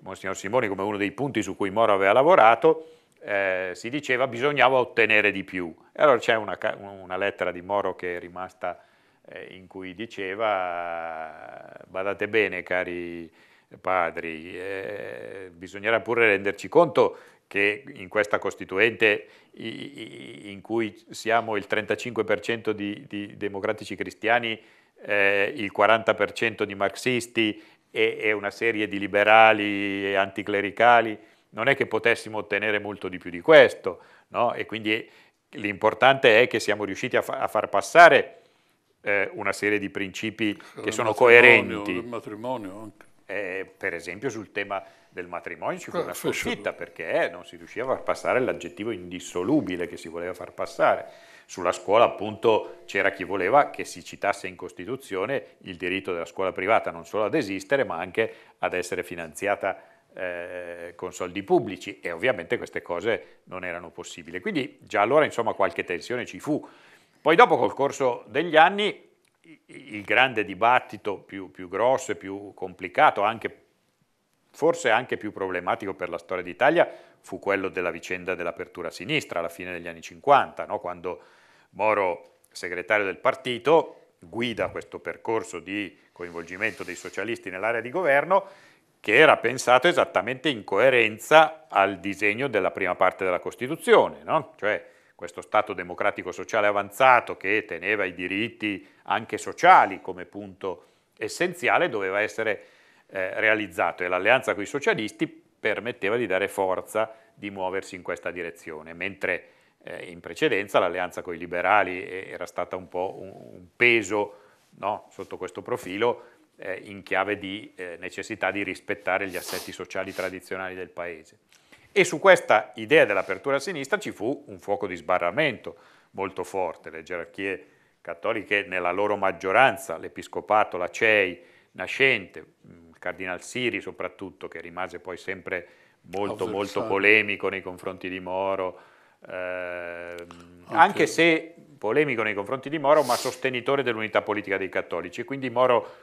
Monsignor Simoni come uno dei punti su cui Moro aveva lavorato, eh, si diceva che bisognava ottenere di più. E allora c'è una, una lettera di Moro che è rimasta eh, in cui diceva, badate bene cari padri. Eh, bisognerà pure renderci conto che in questa Costituente in cui siamo il 35% di, di, democratici cristiani, eh, il 40% di marxisti e, e, una serie di liberali e anticlericali, non è che potessimo ottenere molto di più di questo, no? e quindi l'importante è che siamo riusciti a, fa a far passare eh, una serie di principi che il sono matrimonio, coerenti. Il matrimonio anche. Eh, per esempio sul tema del matrimonio ci fu ah, una sconfitta perché non si riusciva a far passare l'aggettivo indissolubile che si voleva far passare. Sulla scuola appunto c'era chi voleva che si citasse in Costituzione il diritto della scuola privata non solo ad esistere ma anche ad essere finanziata eh, con soldi pubblici e ovviamente queste cose non erano possibili. Quindi già allora insomma qualche tensione ci fu. Poi dopo col corso degli anni il grande dibattito più, più grosso e più complicato, anche, forse anche più problematico per la storia d'Italia, fu quello della vicenda dell'apertura a sinistra alla fine degli anni 50, no? quando Moro, segretario del partito, guida questo percorso di coinvolgimento dei socialisti nell'area di governo che era pensato esattamente in coerenza al disegno della prima parte della Costituzione, no? cioè questo Stato democratico sociale avanzato che teneva i diritti anche sociali come punto essenziale, doveva essere eh, realizzato e l'alleanza con i socialisti permetteva di dare forza di muoversi in questa direzione, mentre eh, in precedenza l'alleanza con i liberali eh, era stata un po' un, un peso no, sotto questo profilo eh, in chiave di eh, necessità di rispettare gli assetti sociali tradizionali del Paese. E su questa idea dell'apertura a sinistra ci fu un fuoco di sbarramento molto forte. Le gerarchie cattoliche nella loro maggioranza, l'Episcopato, la CEI nascente, il Cardinal Siri soprattutto, che rimase poi sempre molto, molto polemico nei confronti di Moro, eh, anche se polemico nei confronti di Moro, ma sostenitore dell'unità politica dei cattolici. Quindi Moro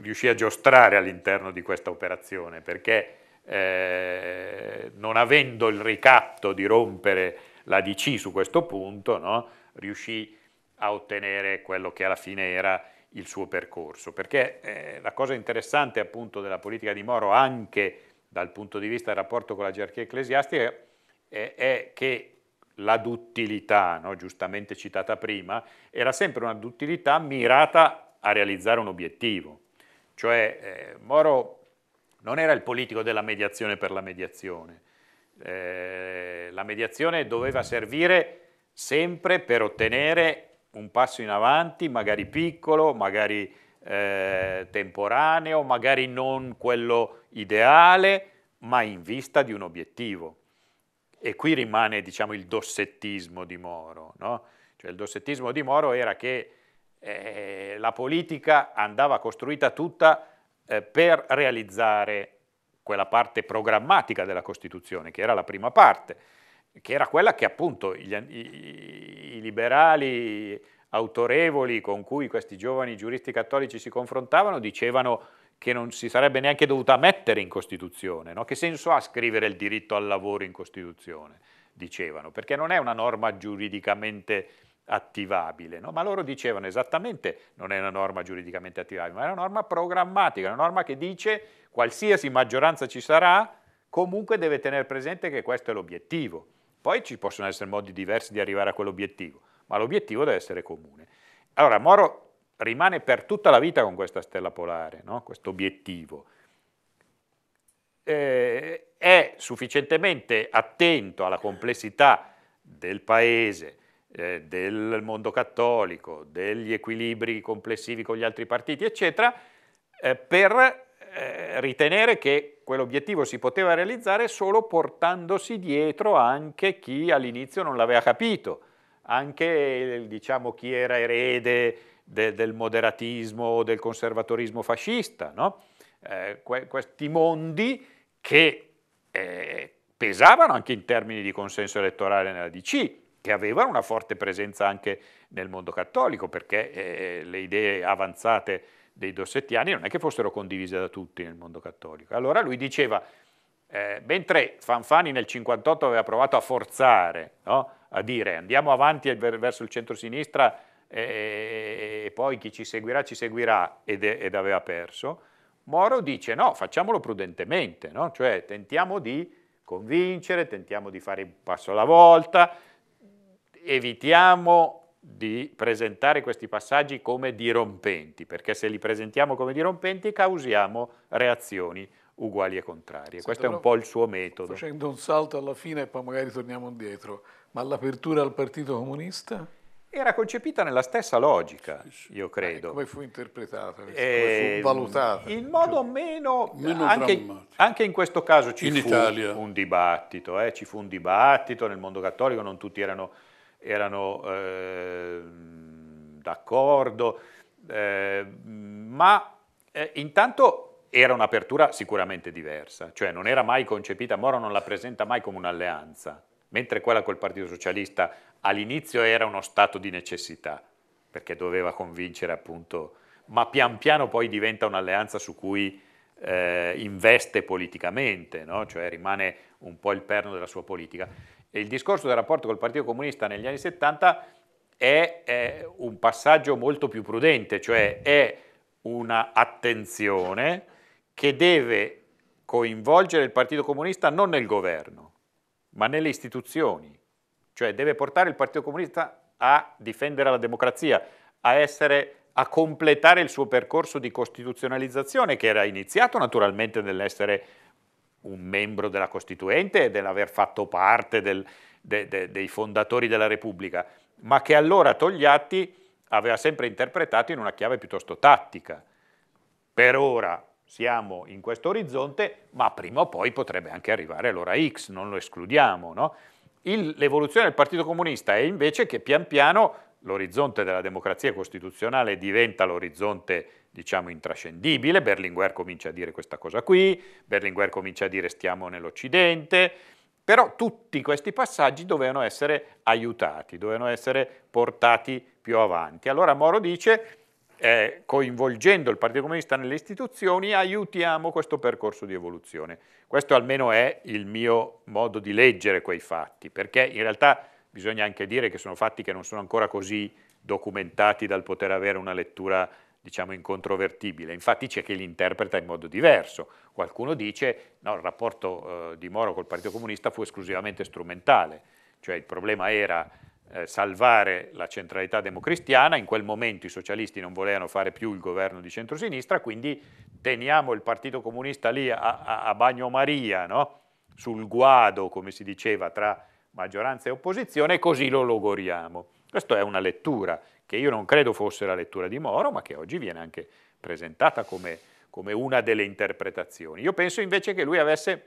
riuscì a giostrare all'interno di questa operazione, perché eh, non avendo il ricatto di rompere la DC su questo punto, no, riuscì a ottenere quello che alla fine era il suo percorso. Perché eh, la cosa interessante appunto della politica di Moro, anche dal punto di vista del rapporto con la gerarchia ecclesiastica, eh, è che la duttilità, no, giustamente citata prima, era sempre una duttilità mirata a realizzare un obiettivo. Cioè eh, Moro non era il politico della mediazione per la mediazione. Eh, la mediazione doveva servire sempre per ottenere un passo in avanti, magari piccolo, magari eh, temporaneo, magari non quello ideale, ma in vista di un obiettivo. E qui rimane diciamo, il dossettismo di Moro. No? Cioè, il dossettismo di Moro era che eh, la politica andava costruita tutta eh, per realizzare quella parte programmatica della Costituzione, che era la prima parte, che era quella che appunto gli, i, i liberali autorevoli con cui questi giovani giuristi cattolici si confrontavano dicevano che non si sarebbe neanche dovuta mettere in Costituzione, no? che senso ha scrivere il diritto al lavoro in Costituzione, dicevano, perché non è una norma giuridicamente attivabile, no? ma loro dicevano esattamente non è una norma giuridicamente attivabile, ma è una norma programmatica, una norma che dice qualsiasi maggioranza ci sarà, comunque deve tenere presente che questo è l'obiettivo. Poi ci possono essere modi diversi di arrivare a quell'obiettivo, ma l'obiettivo deve essere comune. Allora, Moro rimane per tutta la vita con questa stella polare, no? questo obiettivo. Eh, è sufficientemente attento alla complessità del paese, eh, del mondo cattolico, degli equilibri complessivi con gli altri partiti, eccetera, eh, per eh, ritenere che quell'obiettivo si poteva realizzare solo portandosi dietro anche chi all'inizio non l'aveva capito, anche diciamo, chi era erede de, del moderatismo o del conservatorismo fascista, no? Eh, que questi mondi che eh, pesavano anche in termini di consenso elettorale nella DC, che avevano una forte presenza anche nel mondo cattolico, perché eh, le idee avanzate dei dossettiani non è che fossero condivise da tutti nel mondo cattolico. Allora lui diceva, eh, mentre Fanfani nel 58 aveva provato a forzare, no? a dire andiamo avanti verso il centro-sinistra e, e poi chi ci seguirà ci seguirà ed, ed aveva perso, Moro dice no, facciamolo prudentemente, no? cioè tentiamo di convincere, tentiamo di fare un passo alla volta, evitiamo di presentare questi passaggi come dirompenti, perché se li presentiamo come dirompenti causiamo reazioni uguali e contrarie. Sì, Questo è un po' il suo metodo. Facendo un salto alla fine e poi magari torniamo indietro, ma l'apertura al Partito Comunista? Era concepita nella stessa logica, io credo. Eh, come fu interpretata, eh, fu ehm, valutata? In modo cioè, meno... meno anche, anche, in questo caso ci in fu Italia. un dibattito, eh, ci fu un dibattito nel mondo cattolico, non tutti erano erano eh, d'accordo, eh, ma eh, intanto era un'apertura sicuramente diversa, cioè non era mai concepita, Moro non la presenta mai come un'alleanza, mentre quella col Partito Socialista all'inizio era uno stato di necessità, perché doveva convincere appunto, ma pian piano poi diventa un'alleanza su cui eh, investe politicamente, no? cioè rimane un po' il perno della sua politica il discorso del rapporto col Partito Comunista negli anni 70 è, è un passaggio molto più prudente, cioè è un'attenzione che deve coinvolgere il Partito Comunista non nel governo, ma nelle istituzioni, cioè deve portare il Partito Comunista a difendere la democrazia, a, essere, a completare il suo percorso di costituzionalizzazione che era iniziato naturalmente nell'essere un membro della Costituente e dell'aver fatto parte del, de, de, dei fondatori della Repubblica, ma che allora Togliatti aveva sempre interpretato in una chiave piuttosto tattica. Per ora siamo in questo orizzonte, ma prima o poi potrebbe anche arrivare l'ora X, non lo escludiamo. No? l'evoluzione del Partito Comunista è invece che pian piano l'orizzonte della democrazia costituzionale diventa l'orizzonte diciamo intrascendibile, Berlinguer comincia a dire questa cosa qui, Berlinguer comincia a dire stiamo nell'Occidente, però tutti questi passaggi dovevano essere aiutati, dovevano essere portati più avanti. Allora Moro dice, eh, coinvolgendo il Partito Comunista nelle istituzioni, aiutiamo questo percorso di evoluzione. Questo almeno è il mio modo di leggere quei fatti, perché in realtà bisogna anche dire che sono fatti che non sono ancora così documentati dal poter avere una lettura diciamo, incontrovertibile. Infatti c'è chi li interpreta in modo diverso. Qualcuno dice no, il rapporto eh, di Moro col Partito Comunista fu esclusivamente strumentale, cioè il problema era eh, salvare la centralità democristiana, in quel momento i socialisti non volevano fare più il governo di centrosinistra, quindi teniamo il Partito Comunista lì a, a, a bagnomaria, no? sul guado, come si diceva, tra maggioranza e opposizione, e così lo logoriamo. Questa è una lettura che io non credo fosse la lettura di Moro, ma che oggi viene anche presentata come, come una delle interpretazioni. Io penso invece che lui avesse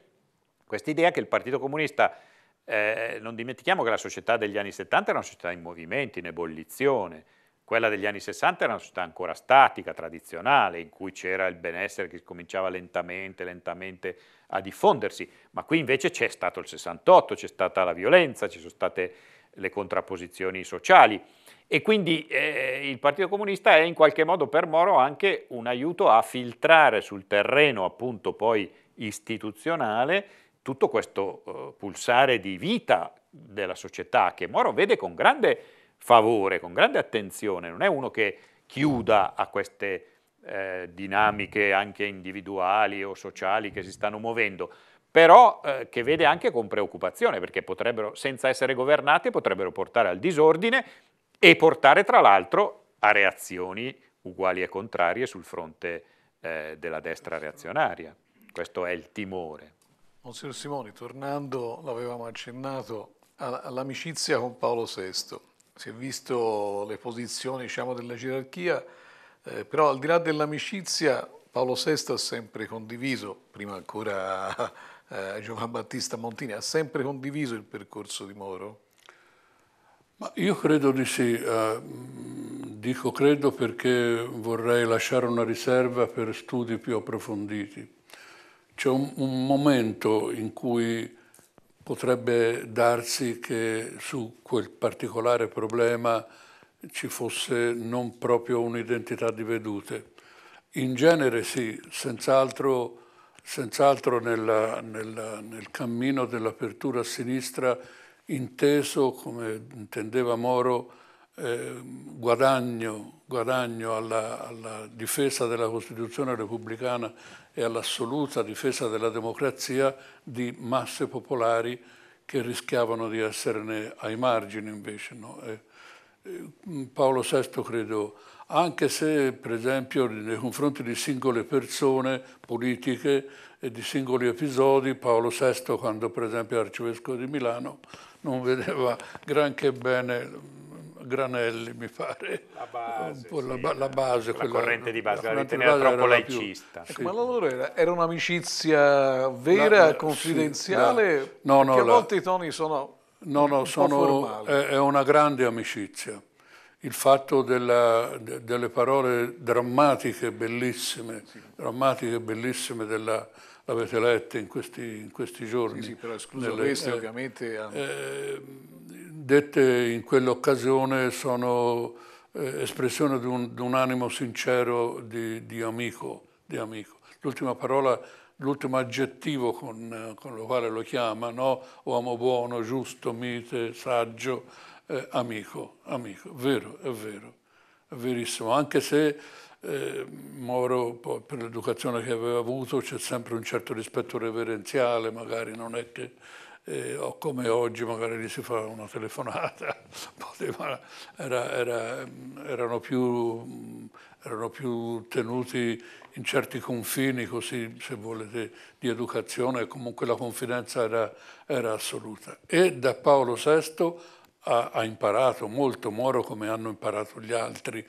questa idea che il Partito Comunista, eh, non dimentichiamo che la società degli anni 70 era una società in movimenti, in ebollizione, quella degli anni 60 era una società ancora statica, tradizionale, in cui c'era il benessere che cominciava lentamente, lentamente a diffondersi, ma qui invece c'è stato il 68, c'è stata la violenza, ci sono state le contrapposizioni sociali. E quindi eh, il Partito Comunista è in qualche modo per Moro anche un aiuto a filtrare sul terreno appunto poi istituzionale tutto questo eh, pulsare di vita della società che Moro vede con grande favore, con grande attenzione, non è uno che chiuda a queste eh, dinamiche anche individuali o sociali che si stanno muovendo, però eh, che vede anche con preoccupazione, perché potrebbero, senza essere governate, potrebbero portare al disordine e portare tra l'altro a reazioni uguali e contrarie sul fronte eh, della destra reazionaria. Questo è il timore. Monsignor Simoni, tornando, l'avevamo accennato, all'amicizia con Paolo VI. Si è visto le posizioni diciamo, della gerarchia, eh, però al di là dell'amicizia Paolo VI ha sempre condiviso, prima ancora eh, Giovanni Battista Montini, ha sempre condiviso il percorso di Moro? Ma io credo di sì, eh, dico credo perché vorrei lasciare una riserva per studi più approfonditi. C'è un, un momento in cui potrebbe darsi che su quel particolare problema ci fosse non proprio un'identità di vedute. In genere sì, senz'altro senz nel cammino dell'apertura a sinistra inteso, come intendeva Moro, eh, guadagno, guadagno alla, alla, difesa della Costituzione repubblicana e all'assoluta difesa della democrazia di masse popolari che rischiavano di esserne ai margini invece. No? Eh, eh Paolo VI credo, anche se per esempio nei confronti di singole persone politiche e di singoli episodi, Paolo VI quando per esempio è arcivescovo di Milano non vedeva granché bene Granelli, mi pare, la base, sì, la, la, base la quella, corrente di base, la, la riteneva troppo laicista. Più, ecco, sì. Ma allora era, era un'amicizia vera, no, confidenziale, sì, no, no, a volte i toni sono No, no, sono, è, è, una grande amicizia. Il fatto della, de, delle parole drammatiche, bellissime, drammatiche, bellissime della, l'avete letta in questi, in questi giorni. Sì, sì, però escluso nelle, queste eh, ovviamente... Eh, dette in quell'occasione sono eh, espressione di un, di un, animo sincero di, di amico. Di amico. L'ultima parola, l'ultimo aggettivo con, eh, con lo quale lo chiama, no? uomo buono, giusto, mite, saggio, eh, amico, amico, vero, è vero, è verissimo, anche se eh, Moro per l'educazione che aveva avuto c'è sempre un certo rispetto reverenziale, magari non è che eh, o come oggi magari gli si fa una telefonata, Poteva, era, era, erano, più, erano, più, tenuti in certi confini così, se volete, di educazione, comunque la confidenza era, era assoluta. E da Paolo VI ha, ha imparato molto Moro come hanno imparato gli altri,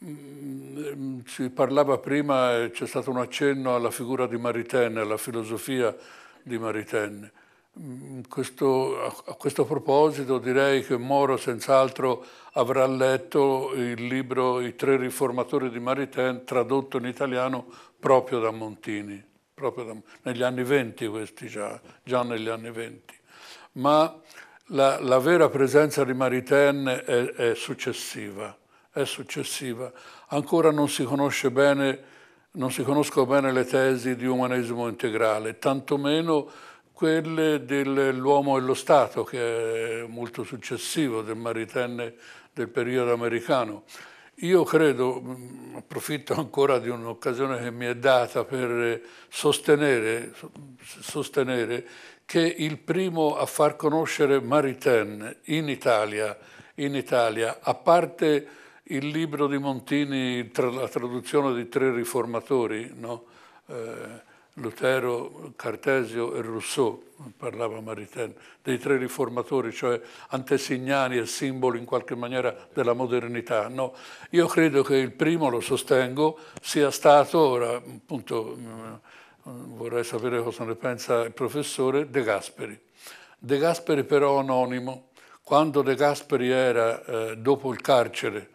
si mm, mm, parlava prima, c'è stato un accenno alla figura di Maritenne, alla filosofia di Maritenne. Mm, questo, a questo proposito direi che Moro senz'altro avrà letto il libro I tre riformatori di Maritain tradotto in italiano proprio da Montini, proprio da, negli anni venti questi già, già negli anni venti. Ma la, la, vera presenza di Maritain è, è successiva è successiva. Ancora non si, bene, non si conoscono bene le tesi di umanesimo integrale, tantomeno quelle dell'uomo e lo Stato, che è molto successivo del Maritenne del periodo americano. Io credo, mm, approfitto ancora di un'occasione che mi è data per sostenere, sostenere che il primo a far conoscere Maritain in Italia, in Italia a parte il libro di Montini, la traduzione dei tre riformatori, no? eh, Lutero, Cartesio e Rousseau, parlava Maritain, dei tre riformatori, cioè antesignani e simboli in qualche maniera della modernità. No? Io credo che il primo, lo sostengo, sia stato, ora appunto mm, vorrei sapere cosa ne pensa il professore, De Gasperi. De Gasperi però anonimo, quando De Gasperi era eh, dopo il carcere,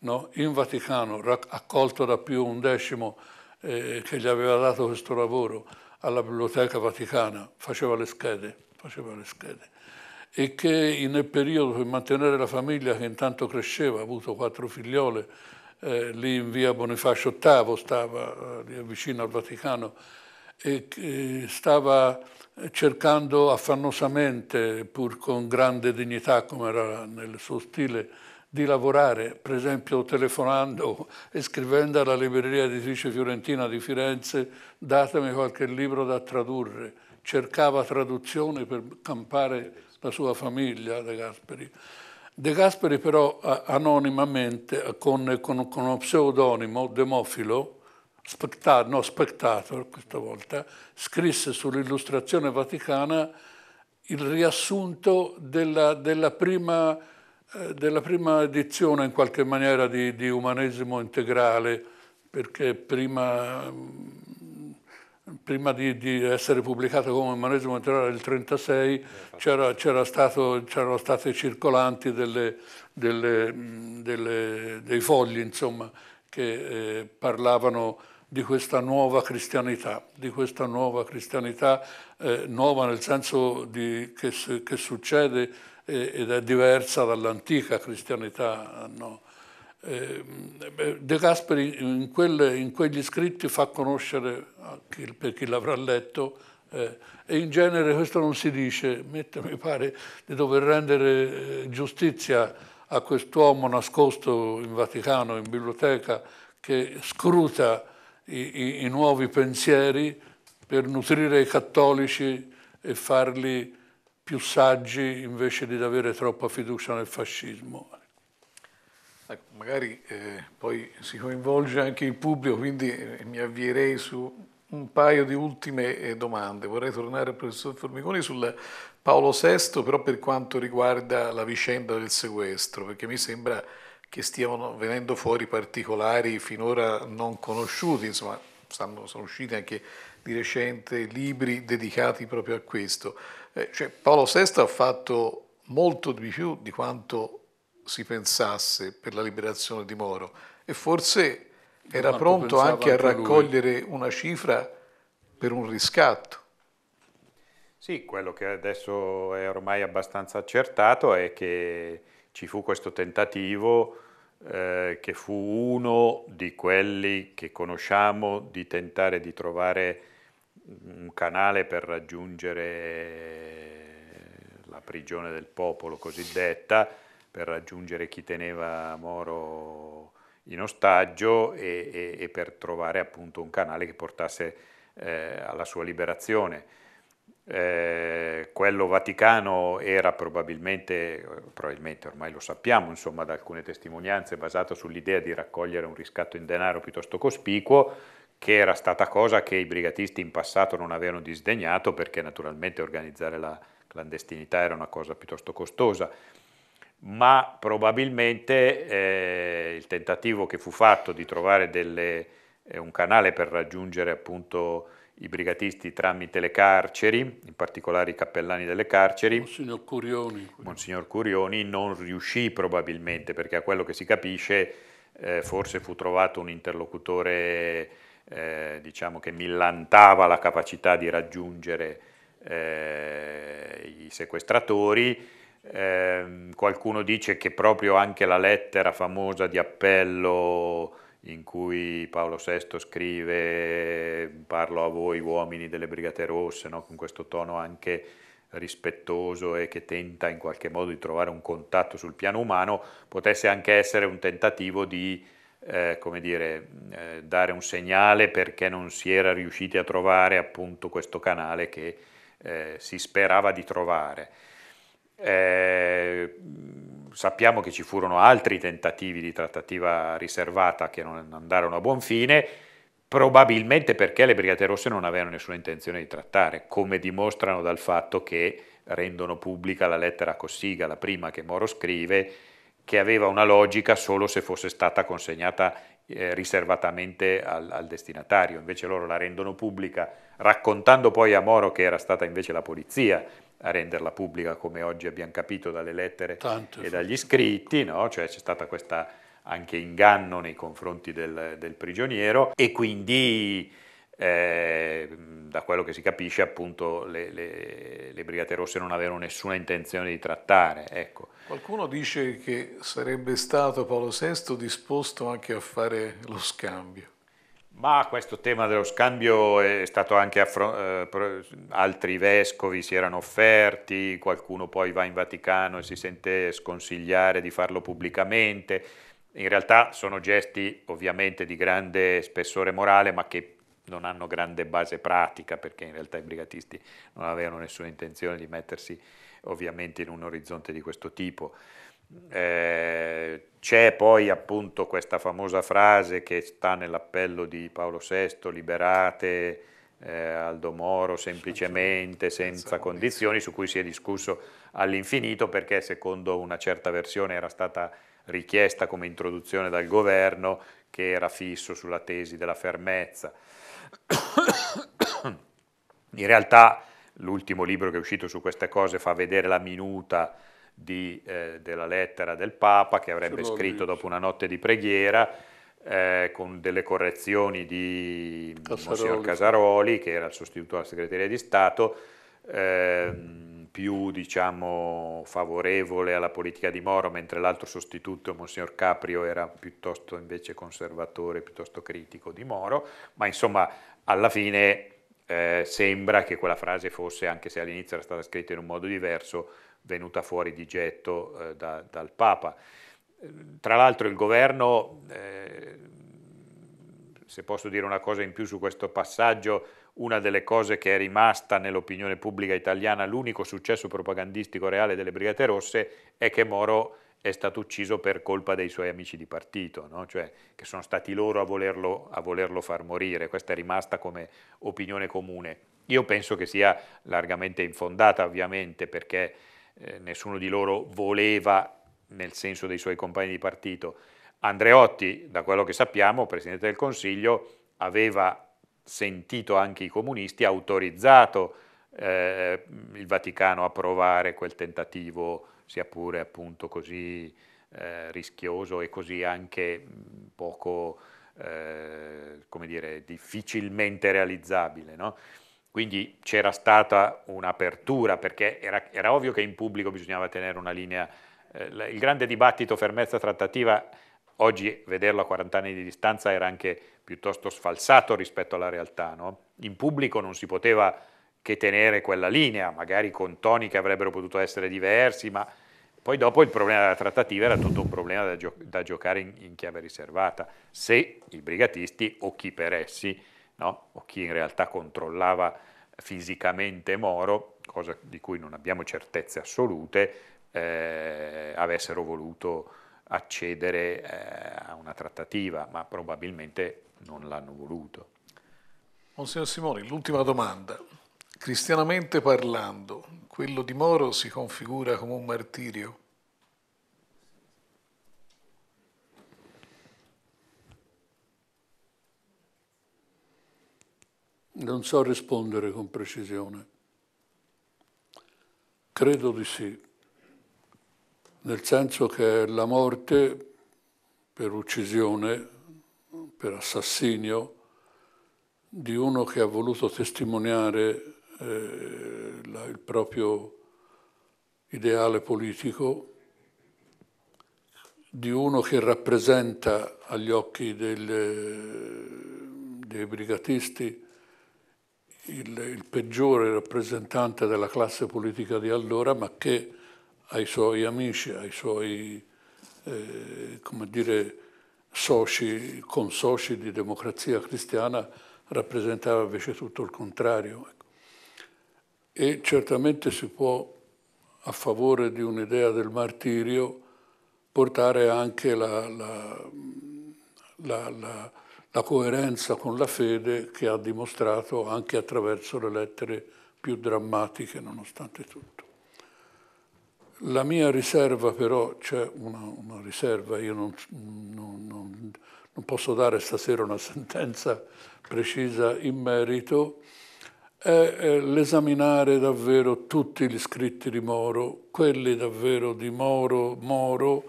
no? in Vaticano, accolto da Pio XI eh, che gli aveva dato questo lavoro alla Biblioteca Vaticana, faceva le schede, faceva le schede e che nel periodo per mantenere la famiglia che intanto cresceva, ha avuto quattro figliole, eh, lì in via Bonifacio VIII stava, eh, vicino al Vaticano, e eh, stava cercando affannosamente, pur con grande dignità come era nel suo stile, di lavorare, per esempio telefonando e scrivendo alla libreria editrice fiorentina di Firenze datemi qualche libro da tradurre. Cercava traduzione per campare la sua famiglia, De Gasperi. De Gasperi però anonimamente, con, con, con uno pseudonimo, Demofilo, Spectator, no, Spectator questa volta, scrisse sull'illustrazione vaticana il riassunto della, della prima eh, della prima edizione in qualche maniera di, di umanesimo integrale, perché prima, mm, prima di, di, essere pubblicato come umanesimo integrale nel 1936 eh, c'erano state circolanti delle, delle, mm, delle, dei fogli insomma, che eh, parlavano di questa nuova cristianità, di questa nuova cristianità eh, nuova nel senso di, che, che succede ed è diversa dall'antica cristianità. No? De Gasperi in, quelle, in, quegli scritti fa conoscere, per chi l'avrà letto, eh, e in genere questo non si dice, mi pare di dover rendere eh, giustizia a quest'uomo nascosto in Vaticano, in biblioteca, che scruta i, i, i nuovi pensieri per nutrire i cattolici e farli più saggi invece di avere troppa fiducia nel fascismo. Ecco, magari eh, poi si coinvolge anche il pubblico, quindi eh, mi avvierei su un paio di ultime eh, domande. Vorrei tornare al professor Formigoni sul Paolo VI, però per quanto riguarda la vicenda del sequestro, perché mi sembra che stiano venendo fuori particolari finora non conosciuti, insomma sono usciti anche di recente libri dedicati proprio a questo. Eh, cioè Paolo VI ha fatto molto di più di quanto si pensasse per la liberazione di Moro e forse era pronto anche a raccogliere lui. una cifra per un riscatto. Sì, quello che adesso è ormai abbastanza accertato è che ci fu questo tentativo eh, che fu uno di quelli che conosciamo di tentare di trovare un canale per raggiungere la prigione del popolo cosiddetta, per raggiungere chi teneva Moro in ostaggio e, e, e per trovare appunto un canale che portasse eh, alla sua liberazione. Eh, quello Vaticano era probabilmente, probabilmente ormai lo sappiamo insomma da alcune testimonianze, basato sull'idea di raccogliere un riscatto in denaro piuttosto cospicuo, che era stata cosa che i brigatisti in passato non avevano disdegnato perché naturalmente organizzare la clandestinità era una cosa piuttosto costosa, ma probabilmente eh, il tentativo che fu fatto di trovare delle, eh, un canale per raggiungere appunto i brigatisti tramite le carceri, in particolare i cappellani delle carceri. Monsignor Curioni. Monsignor Curioni non riuscì probabilmente, perché a quello che si capisce eh, forse fu trovato un interlocutore eh, diciamo che millantava la capacità di raggiungere eh, i sequestratori. Eh, qualcuno dice che proprio anche la lettera famosa di appello in cui Paolo VI scrive parlo a voi uomini delle Brigate Rosse, no? con questo tono anche rispettoso e che tenta in qualche modo di trovare un contatto sul piano umano, potesse anche essere un tentativo di eh, come dire, mm, eh, dare un segnale perché non si era riusciti a trovare appunto questo canale che eh, si sperava di trovare. Eh, mm, sappiamo che ci furono altri tentativi di trattativa riservata che non andarono a buon fine, probabilmente perché le Brigate Rosse non avevano nessuna intenzione di trattare, come dimostrano dal fatto che rendono pubblica la lettera a Cossiga, la prima che Moro scrive, che aveva una logica solo se fosse stata consegnata eh, riservatamente al, al, destinatario, invece loro la rendono pubblica, raccontando poi a Moro che era stata invece la polizia a renderla pubblica, come oggi abbiamo capito dalle lettere Tanto, e dagli scritti, no? cioè c'è stato questo anche inganno nei confronti del, del prigioniero e quindi eh, da quello che si capisce appunto le, le, le, Brigate Rosse non avevano nessuna intenzione di trattare. Ecco. Qualcuno dice che sarebbe stato Paolo VI disposto anche a fare lo scambio. Ma questo tema dello scambio è stato anche affrontato, eh, altri vescovi si erano offerti, qualcuno poi va in Vaticano e si sente sconsigliare di farlo pubblicamente. In realtà sono gesti ovviamente di grande spessore morale, ma che non hanno grande base pratica perché in realtà i brigatisti non avevano nessuna intenzione di mettersi ovviamente in un orizzonte di questo tipo. Eh, c'è poi appunto questa famosa frase che sta nell'appello di Paolo VI, liberate eh, Aldo Moro semplicemente, senza condizioni, su cui si è discusso all'infinito perché secondo una certa versione era stata richiesta come introduzione dal governo che era fisso sulla tesi della fermezza. In realtà l'ultimo libro che è uscito su queste cose fa vedere la minuta di, eh, della lettera del Papa che avrebbe scritto dopo una notte di preghiera eh, con delle correzioni di Monsignor Casaroli che era il sostituto della segreteria di Stato. Eh, più diciamo, favorevole alla politica di Moro, mentre l'altro sostituto, Monsignor Caprio, era piuttosto invece conservatore, piuttosto critico di Moro, ma insomma alla fine eh, sembra che quella frase fosse, anche se all'inizio era stata scritta in un modo diverso, venuta fuori di getto eh, da, dal Papa. Tra l'altro il governo, eh, se posso dire una cosa in più su questo passaggio, una delle cose che è rimasta nell'opinione pubblica italiana l'unico successo propagandistico reale delle Brigate Rosse è che Moro è stato ucciso per colpa dei suoi amici di partito, no? cioè che sono stati loro a volerlo, a volerlo far morire, questa è rimasta come opinione comune. Io penso che sia largamente infondata ovviamente perché eh, nessuno di loro voleva, nel senso dei suoi compagni di partito, Andreotti, da quello che sappiamo, Presidente del Consiglio, aveva sentito anche i comunisti, ha autorizzato eh, il Vaticano a provare quel tentativo, sia pure appunto così eh, rischioso e così anche poco, eh, come dire, difficilmente realizzabile. No? Quindi c'era stata un'apertura, perché era, era, ovvio che in pubblico bisognava tenere una linea. Eh, il grande dibattito fermezza trattativa oggi vederlo a 40 anni di distanza era anche piuttosto sfalsato rispetto alla realtà. No? In pubblico non si poteva che tenere quella linea, magari con toni che avrebbero potuto essere diversi, ma poi dopo il problema della trattativa era tutto un problema da, gio- da giocare in-, in, chiave riservata, se i brigatisti o chi per essi, no? o chi in realtà controllava fisicamente Moro, cosa di cui non abbiamo certezze assolute, eh, avessero voluto accedere eh, a una trattativa, ma probabilmente non l'hanno voluto. Monsignor Simoni, l'ultima domanda. Cristianamente parlando, quello di Moro si configura come un martirio? Non so rispondere con precisione. Credo di sì nel senso che è la morte per uccisione, per assassinio, di uno che ha voluto testimoniare eh, la, il proprio ideale politico, di uno che rappresenta agli occhi del, dei brigatisti il, il peggiore rappresentante della classe politica di allora, ma che ai suoi amici, ai suoi eh, dire, soci, consoci di democrazia cristiana, rappresentava invece tutto il contrario. Ecco. E certamente si può, a favore di un'idea del martirio, portare anche la, la, la, la coerenza con la fede che ha dimostrato anche attraverso le lettere più drammatiche, nonostante tutto. La mia riserva però, c'è una, una, riserva, io non, non, non, non, posso dare stasera una sentenza precisa in merito, è l'esaminare davvero tutti gli scritti di Moro, quelli davvero di Moro, Moro,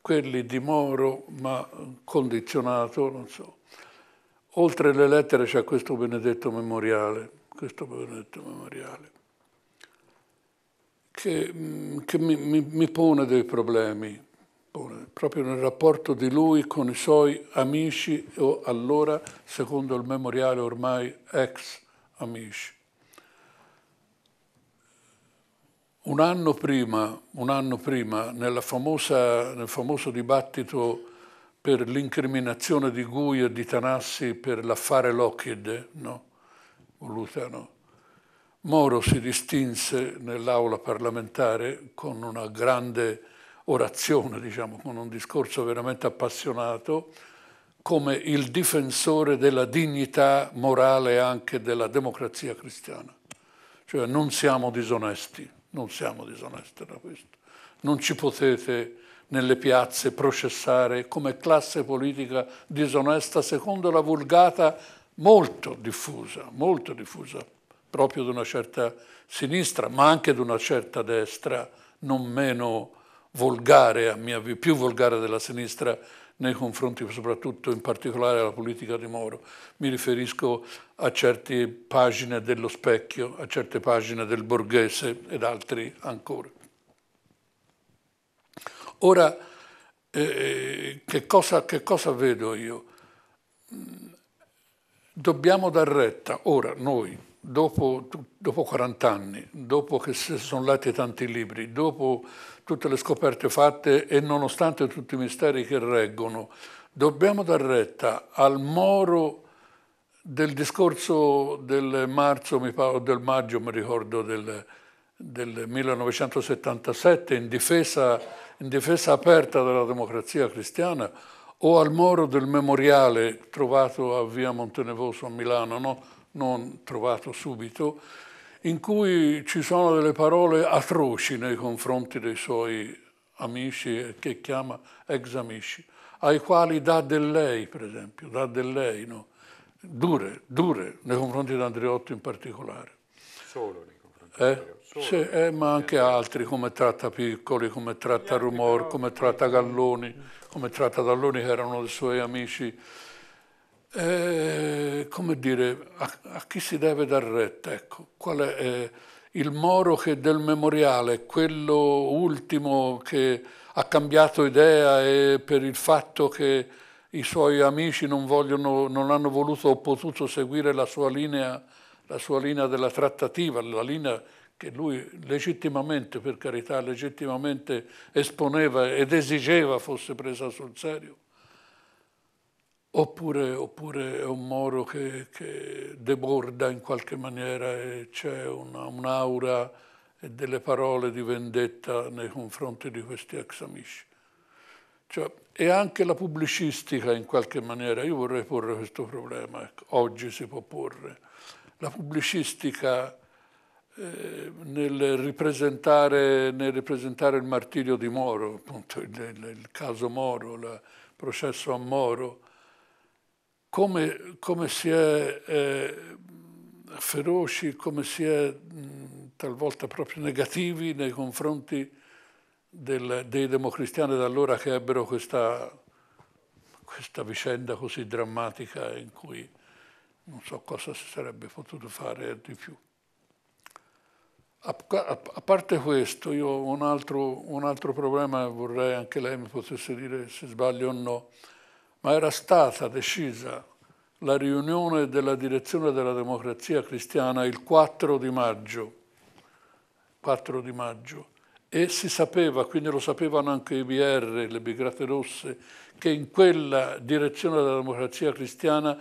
quelli di Moro, ma condizionato, non so. Oltre le lettere c'è questo benedetto memoriale, questo benedetto memoriale che, mm, che mi, mi, pone dei problemi, proprio nel rapporto di lui con i suoi amici o allora, secondo il memoriale, ormai ex amici. Un anno prima, un anno prima famosa, nel famoso dibattito per l'incriminazione di Gui e di Tanassi per l'affare Lockheed, no? Voluta, no? Moro si distinse nell'aula parlamentare con una grande orazione, diciamo, con un discorso veramente appassionato, come il difensore della dignità morale anche della democrazia cristiana. Cioè non siamo disonesti, non siamo disonesti da questo. Non ci potete nelle piazze processare come classe politica disonesta secondo la vulgata molto diffusa, molto diffusa proprio di una certa sinistra, ma anche di una certa destra, non meno volgare, a mio avviso, più volgare della sinistra nei confronti soprattutto in particolare alla politica di Moro. Mi riferisco a certe pagine dello specchio, a certe pagine del borghese ed altri ancora. Ora, eh, che, cosa, che cosa vedo io? Dobbiamo dar retta, ora noi, dopo, dopo 40 anni, dopo che si sono letti tanti libri, dopo tutte le scoperte fatte e nonostante tutti i misteri che reggono, dobbiamo dar retta al moro del discorso del marzo, mi parlo del maggio, mi ricordo, del, del 1977 in difesa, in difesa aperta della democrazia cristiana o al moro del memoriale trovato a via Montenevoso a Milano, no? non trovato subito, in cui ci sono delle parole atroci nei confronti dei suoi amici, che chiama ex amici, ai quali dà del lei, per esempio, dà del lei, no? dure, dure, nei confronti di Andreotti in particolare. Solo nei confronti eh? eh di Andreotti. Sì, eh, ma anche altri, come tratta Piccoli, come tratta Rumor, come tratta eh, Galloni, come tratta Galloni che erano dei suoi amici eh, come dire, a, a, chi si deve dar retta? Ecco, qual è eh, il Moro che del memoriale, quello ultimo che ha cambiato idea e per il fatto che i suoi amici non, vogliono, non hanno voluto o potuto seguire la sua, linea, la sua linea della trattativa, la linea che lui legittimamente, per carità, legittimamente esponeva ed esigeva fosse presa sul serio. Oppure, oppure, è un Moro che, che, deborda in qualche maniera e c'è una, un'aura e delle parole di vendetta nei confronti di questi ex amici. Cioè, e anche la pubblicistica in qualche maniera, io vorrei porre questo problema, ecco, oggi si può porre, la pubblicistica eh, nel, ripresentare, nel, ripresentare, il martirio di Moro, appunto il, il, il caso Moro, il processo a Moro, come, come si è eh, feroci, come si è mh, talvolta proprio negativi nei confronti del, dei democristiani da allora che ebbero questa, questa vicenda così drammatica in cui non so cosa si sarebbe potuto fare di più. A, parte questo, io un altro, un altro problema vorrei anche lei mi potesse dire se sbaglio o no ma era stata decisa la riunione della direzione della democrazia cristiana il 4 di maggio, 4 di maggio e si sapeva, quindi lo sapevano anche i BR, le Bigrate Rosse, che in quella direzione della democrazia cristiana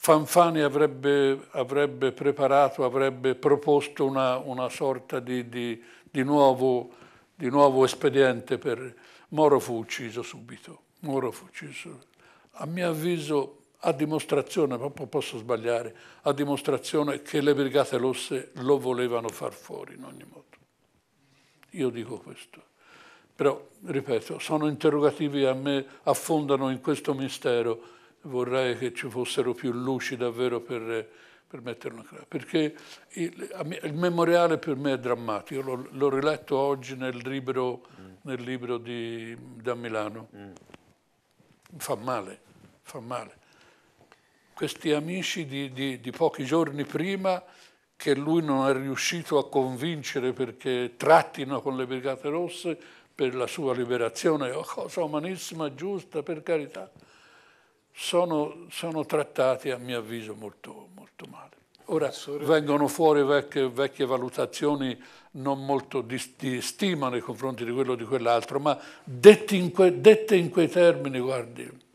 Fanfani avrebbe, avrebbe preparato, avrebbe proposto una, una sorta di, di, di, nuovo, di, nuovo, espediente per... Moro fu ucciso subito, Moro fu ucciso subito a mio avviso a dimostrazione, proprio posso sbagliare, a dimostrazione che le Brigate Rosse lo volevano far fuori in ogni modo. Io dico questo. Però, ripeto, sono interrogativi che a me, affondano in questo mistero, vorrei che ci fossero più luci davvero per, per metterlo in chiaro. Perché il, il, memoriale per me è drammatico, l'ho, l'ho riletto oggi nel libro, mm. nel libro di, da Milano, mm. fa male fa male. Questi amici di, di, di pochi giorni prima che lui non è riuscito a convincere perché trattino con le Brigate Rosse per la sua liberazione, cosa umanissima, giusta, per carità, sono, sono trattati a mio avviso molto, molto male. Ora vengono fuori vecchie, vecchie valutazioni non molto di, di, stima nei confronti di quello o di quell'altro, ma dette in, que, dette in quei termini, guardi,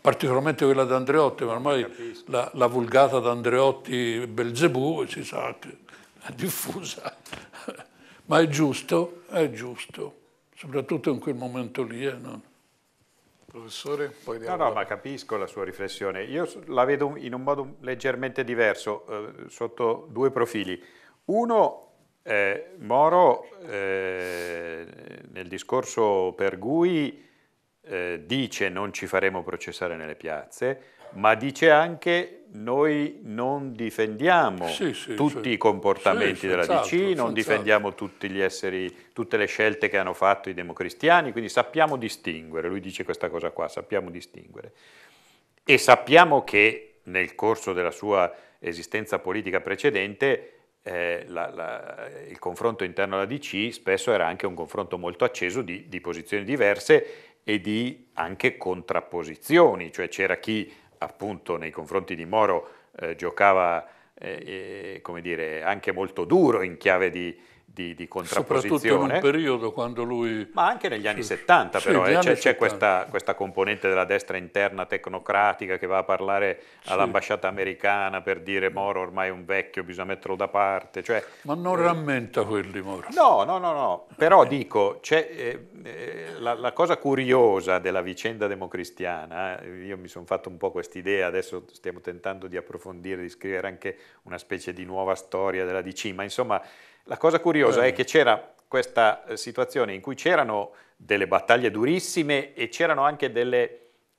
particolarmente quella di Andreotti, ma ormai la, la, vulgata di Andreotti Belzebù si sa che è diffusa, ma è giusto, è giusto, soprattutto in quel momento lì. Eh, no? Professore, poi No, no, ma capisco la sua riflessione. Io la vedo in un modo leggermente diverso, eh, sotto due profili. Uno, eh, Moro, eh, nel discorso per Gui eh, dice non ci faremo processare nelle piazze, ma dice anche noi non difendiamo sì, sì, tutti sì. i comportamenti della DC, non difendiamo esseri, tutte le scelte che hanno fatto i democristiani, quindi sappiamo distinguere, lui dice questa cosa qua, sappiamo distinguere. E sappiamo che nel corso della sua esistenza politica precedente eh, la, la, il confronto interno alla DC spesso era anche un confronto molto acceso di, di posizioni diverse e di anche contrapposizioni, cioè c'era chi appunto nei confronti di Moro eh, giocava eh, eh come dire, anche molto duro in chiave di di, di contrapposizione. Soprattutto in un periodo quando lui... Ma anche negli anni sì, 70 però, sì, eh, c'è, c'è questa, questa, componente della destra interna tecnocratica che va a parlare sì. all'ambasciata americana per dire Moro ormai è un vecchio, bisogna metterlo da parte. Cioè, Ma non eh, rammenta quelli Moro. No, no, no, no. però dico, eh, eh, la, la, cosa curiosa della vicenda democristiana, eh, io mi sono fatto un po' quest'idea, adesso stiamo tentando di approfondire, di scrivere anche una specie di nuova storia della DC, ma insomma la cosa curiosa eh. è che c'era questa eh, situazione in cui c'erano delle battaglie durissime e c'erano anche dei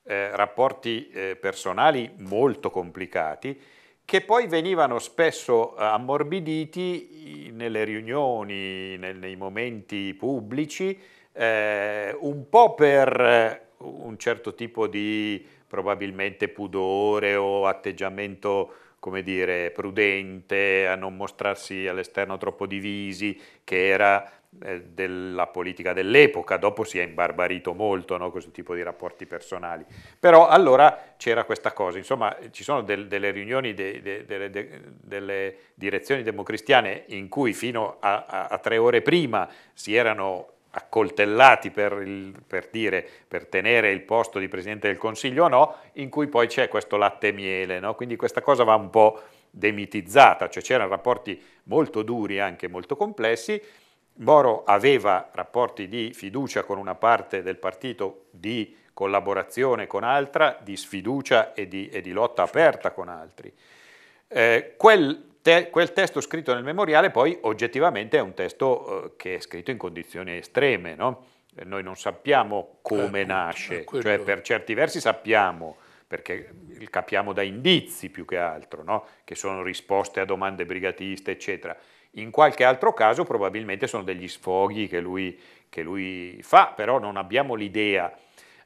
eh, rapporti eh, personali molto complicati che poi venivano spesso eh, ammorbiditi nelle riunioni, nel, nei momenti pubblici, eh, un po' per eh, un certo tipo di probabilmente pudore o atteggiamento come dire, prudente, a non mostrarsi all'esterno troppo divisi, che era eh, della politica dell'epoca, dopo si è imbarbarito molto no, questo tipo di rapporti personali. Però allora c'era questa cosa, insomma ci sono del, delle riunioni de, de, de, delle direzioni democristiane in cui fino a, a, a tre ore prima si erano accoltellati per, il, per, dire, per tenere il posto di Presidente del Consiglio o no, in cui poi c'è questo latte e miele, no? quindi questa cosa va un po' demitizzata, cioè c'erano rapporti molto duri e anche molto complessi, Moro aveva rapporti di fiducia con una parte del partito, di collaborazione con altra, di sfiducia e di, e di lotta aperta con altri. Eh, quel te, quel testo scritto nel memoriale poi oggettivamente è un testo eh, che è scritto in condizioni estreme, no? noi non sappiamo come eh, nasce, eh, cioè per certi versi sappiamo, perché capiamo da indizi più che altro, no? che sono risposte a domande brigatiste, eccetera. In qualche altro caso probabilmente sono degli sfoghi che lui, che lui fa, però non abbiamo l'idea.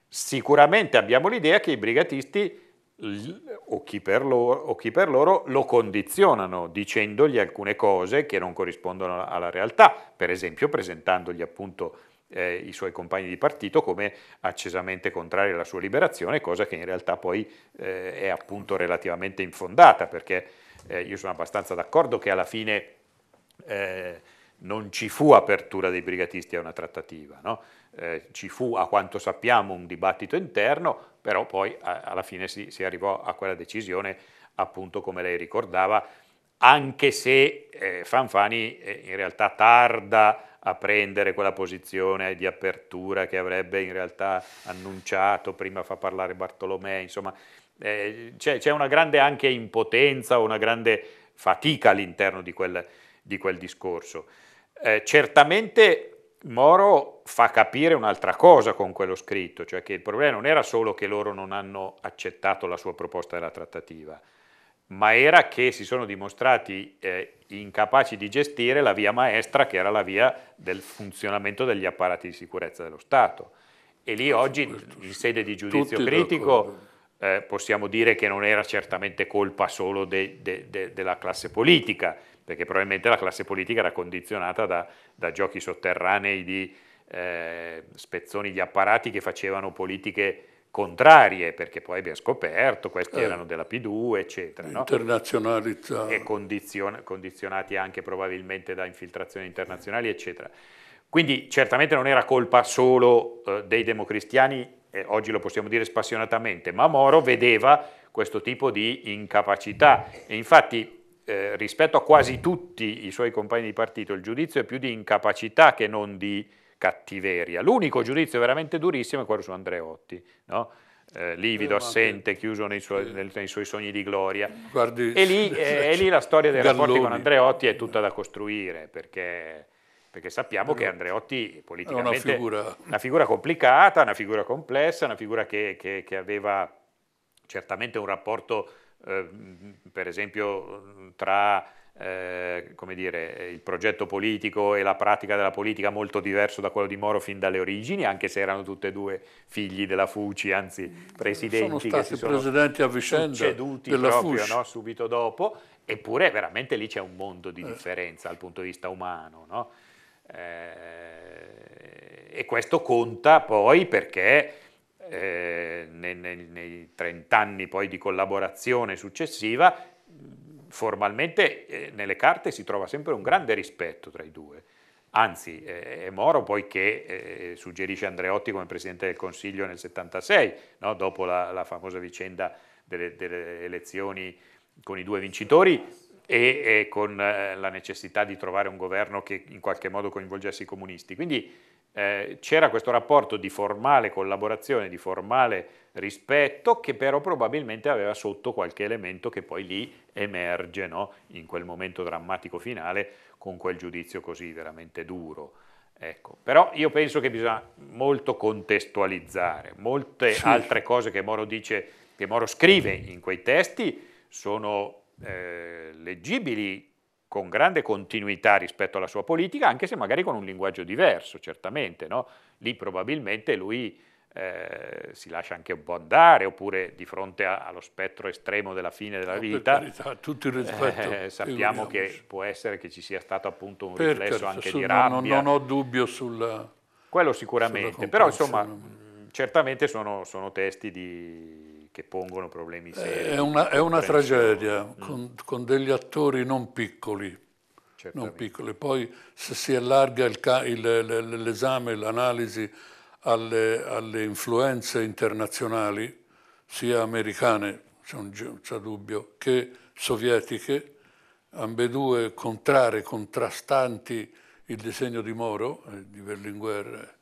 Sicuramente abbiamo l'idea che i brigatisti o chi, loro, o chi, per loro, lo condizionano dicendogli alcune cose che non corrispondono alla realtà, per esempio presentandogli appunto eh, i suoi compagni di partito come accesamente contrari alla sua liberazione, cosa che in realtà poi eh, è appunto relativamente infondata, perché eh, io sono abbastanza d'accordo che alla fine eh, non ci fu apertura dei brigatisti a una trattativa, no? eh, ci fu a quanto sappiamo un dibattito interno, però poi a, alla fine si, si, arrivò a quella decisione, appunto come lei ricordava, anche se eh, Fanfani eh, in realtà tarda a prendere quella posizione di apertura che avrebbe in realtà annunciato, prima fa parlare Bartolomei, insomma eh, c'è, c'è, una grande anche impotenza, una grande fatica all'interno di quel, di quel discorso. Eh, certamente Moro fa capire un'altra cosa con quello scritto, cioè che il problema non era solo che loro non hanno accettato la sua proposta della trattativa, ma era che si sono dimostrati eh, incapaci di gestire la via maestra che era la via del funzionamento degli apparati di sicurezza dello Stato. E lì oggi, in sede di giudizio Tutti critico, eh, possiamo dire che non era certamente colpa solo de, de, de, della classe politica, perché probabilmente la classe politica era condizionata da, da giochi sotterranei di eh, spezzoni di apparati che facevano politiche contrarie, perché poi abbiamo scoperto, questi eh, erano della P2, eccetera. Internazionalizzati. No? E condizion- condizionati anche probabilmente da infiltrazioni internazionali, eccetera. Quindi certamente non era colpa solo eh, dei democristiani, eh, oggi lo possiamo dire spassionatamente, ma Moro vedeva questo tipo di incapacità. E infatti eh, rispetto a quasi tutti i suoi compagni di partito il giudizio è più di incapacità che non di cattiveria. L'unico giudizio veramente durissimo è quello su Andreotti, no? eh, livido, eh, assente, chiuso nei, suoi, nel, nei suoi sogni di gloria. Guardi, e, lì, eh, e, lì, la storia dei Galloni. rapporti con Andreotti è tutta da costruire, perché, perché sappiamo che Andreotti politicamente è una figura. una figura... complicata, una figura complessa, una figura che, che, che aveva certamente un rapporto Ehm, per esempio tra eh, dire, il progetto politico e la pratica della politica molto diverso da quello di Moro fin dalle origini, anche se erano tutti e due figli della Fuci, anzi mm. presidenti sono stati presidenti a vicenda succeduti proprio no, subito dopo, eppure veramente lì c'è un mondo di eh. differenza eh. dal punto di vista umano. No? Eh, e questo conta poi perché eh, nei, nei, nei 30 anni poi di collaborazione successiva, formalmente eh, nelle carte si trova sempre un grande rispetto tra i due. Anzi, eh, è Moro poi che eh, suggerisce Andreotti come Presidente del Consiglio nel 1976, no? dopo la, la, famosa vicenda delle, delle, elezioni con i due vincitori e, e con eh, la necessità di trovare un governo che in qualche modo coinvolgesse i comunisti. Quindi eh, c'era questo rapporto di formale collaborazione, di formale rispetto, che però probabilmente aveva sotto qualche elemento che poi lì emerge no? in quel momento drammatico finale con quel giudizio così veramente duro. Ecco. Però io penso che bisogna molto contestualizzare, molte sì. altre cose che Moro dice, che Moro scrive in quei testi sono eh, leggibili con grande continuità rispetto alla sua politica, anche se magari con un linguaggio diverso, certamente. No? Lì probabilmente lui eh, si lascia anche un po' andare, oppure di fronte a, allo spettro estremo della fine della vita, carità, rispetto, eh, sappiamo che può essere che ci sia stato appunto un per riflesso carità, anche su, di rabbia. Non, non ho dubbio sul... Quello sicuramente, però insomma certamente sono, sono testi di che pongono problemi seri. È una, è una tragedia mm. con, con, degli attori non piccoli. Non piccoli. Poi se si allarga l'esame, l'analisi alle, alle, influenze internazionali, sia americane, c'è dubbio, che sovietiche, ambedue contrare, contrastanti il disegno di Moro, eh, di Berlinguer,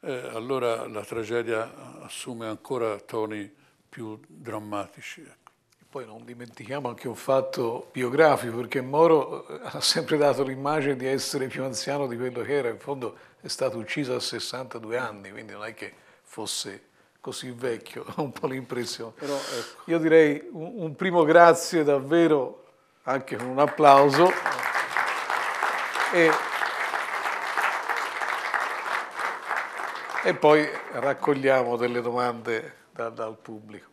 eh, eh, allora la tragedia assume ancora toni più drammatici. Ecco. Poi non dimentichiamo anche un fatto biografico, perché Moro eh, ha sempre dato l'immagine di essere più anziano di quello che era, in fondo è stato ucciso a 62 anni, quindi non è che fosse così vecchio, ho un po' l'impressione. Però, Ecco. Io direi un, un, primo grazie davvero, anche con un applauso. E, e poi raccogliamo delle domande da, dal pubblico.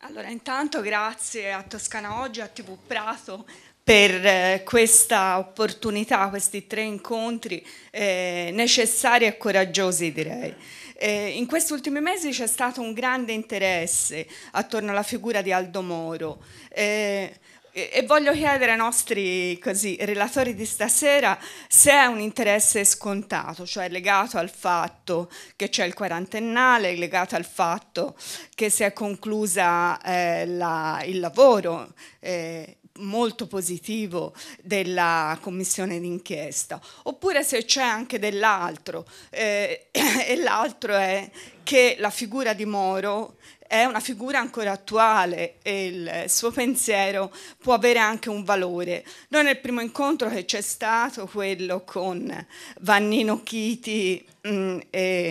Allora, intanto grazie a Toscana Oggi, a TV Prato per eh, questa opportunità, questi tre incontri eh, necessari e coraggiosi direi. Eh, in questi ultimi mesi c'è stato un grande interesse attorno alla figura di Aldo Moro. Eh, e, voglio chiedere ai nostri così, relatori di stasera se è un interesse scontato, cioè legato al fatto che c'è il quarantennale, legato al fatto che si è conclusa eh, la, il lavoro. Eh, molto positivo della commissione d'inchiesta, oppure se c'è anche dell'altro, eh, e l'altro è che la figura di Moro è una figura ancora attuale e il suo pensiero può avere anche un valore. Noi nel primo incontro che c'è stato, quello con Vannino Chiti mm,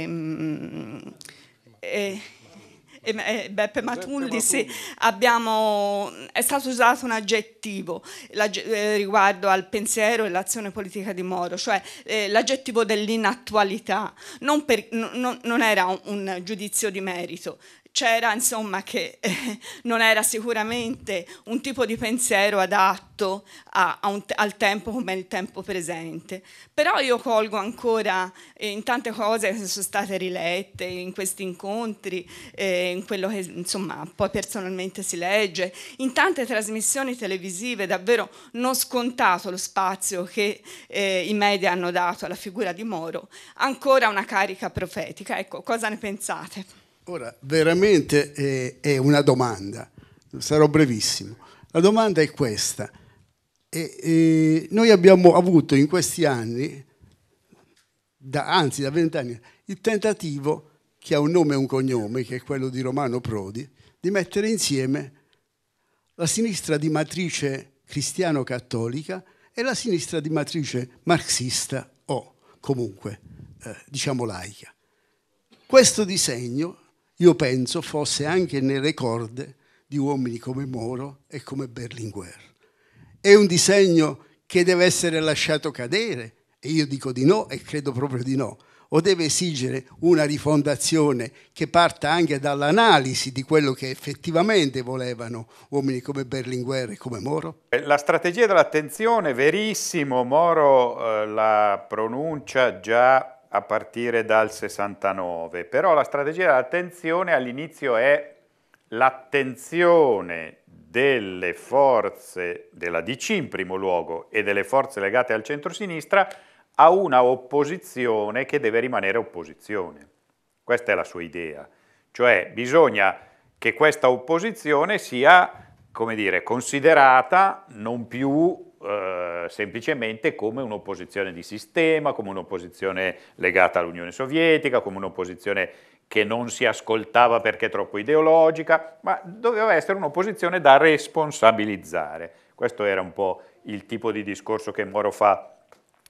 mm, e, e, e Beppe Matulli, sì, abbiamo, è stato usato un aggettivo la, eh, riguardo al pensiero e l'azione politica di Moro, cioè eh, l'aggettivo dell'inattualità. Non, per, no, non era un, un giudizio di merito, c'era insomma che eh, non era sicuramente un tipo di pensiero adatto a, a un, al tempo come il tempo presente. Però io colgo ancora eh, in tante cose che sono state rilette in questi incontri, eh, in quello che insomma poi personalmente si legge, in tante trasmissioni televisive davvero non scontato lo spazio che eh, i media hanno dato alla figura di Moro, ancora una carica profetica. Ecco, cosa ne pensate? Ora, veramente è, eh, è una domanda, sarò brevissimo. La domanda è questa. E, e noi abbiamo avuto in questi anni, da, anzi da vent'anni, il tentativo, che ha un nome e un cognome, che è quello di Romano Prodi, di mettere insieme la sinistra di matrice cristiano-cattolica e la sinistra di matrice marxista o comunque eh, diciamo laica. Questo disegno io penso fosse anche nelle corde di uomini come Moro e come Berlinguer. È un disegno che deve essere lasciato cadere, e io dico di no e credo proprio di no, o deve esigere una rifondazione che parta anche dall'analisi di quello che effettivamente volevano uomini come Berlinguer e come Moro? Eh, la strategia dell'attenzione, verissimo, Moro eh, la pronuncia già a partire dal 69, però la strategia dell'attenzione all'inizio è l'attenzione delle forze della DC in primo luogo e delle forze legate al centro-sinistra a una opposizione che deve rimanere opposizione. Questa è la sua idea, cioè bisogna che questa opposizione sia, come dire, considerata non più eh, semplicemente come un'opposizione di sistema, come un'opposizione legata all'Unione Sovietica, come un'opposizione che non si ascoltava perché troppo ideologica, ma doveva essere un'opposizione da responsabilizzare. Questo era un po' il tipo di discorso che Moro fa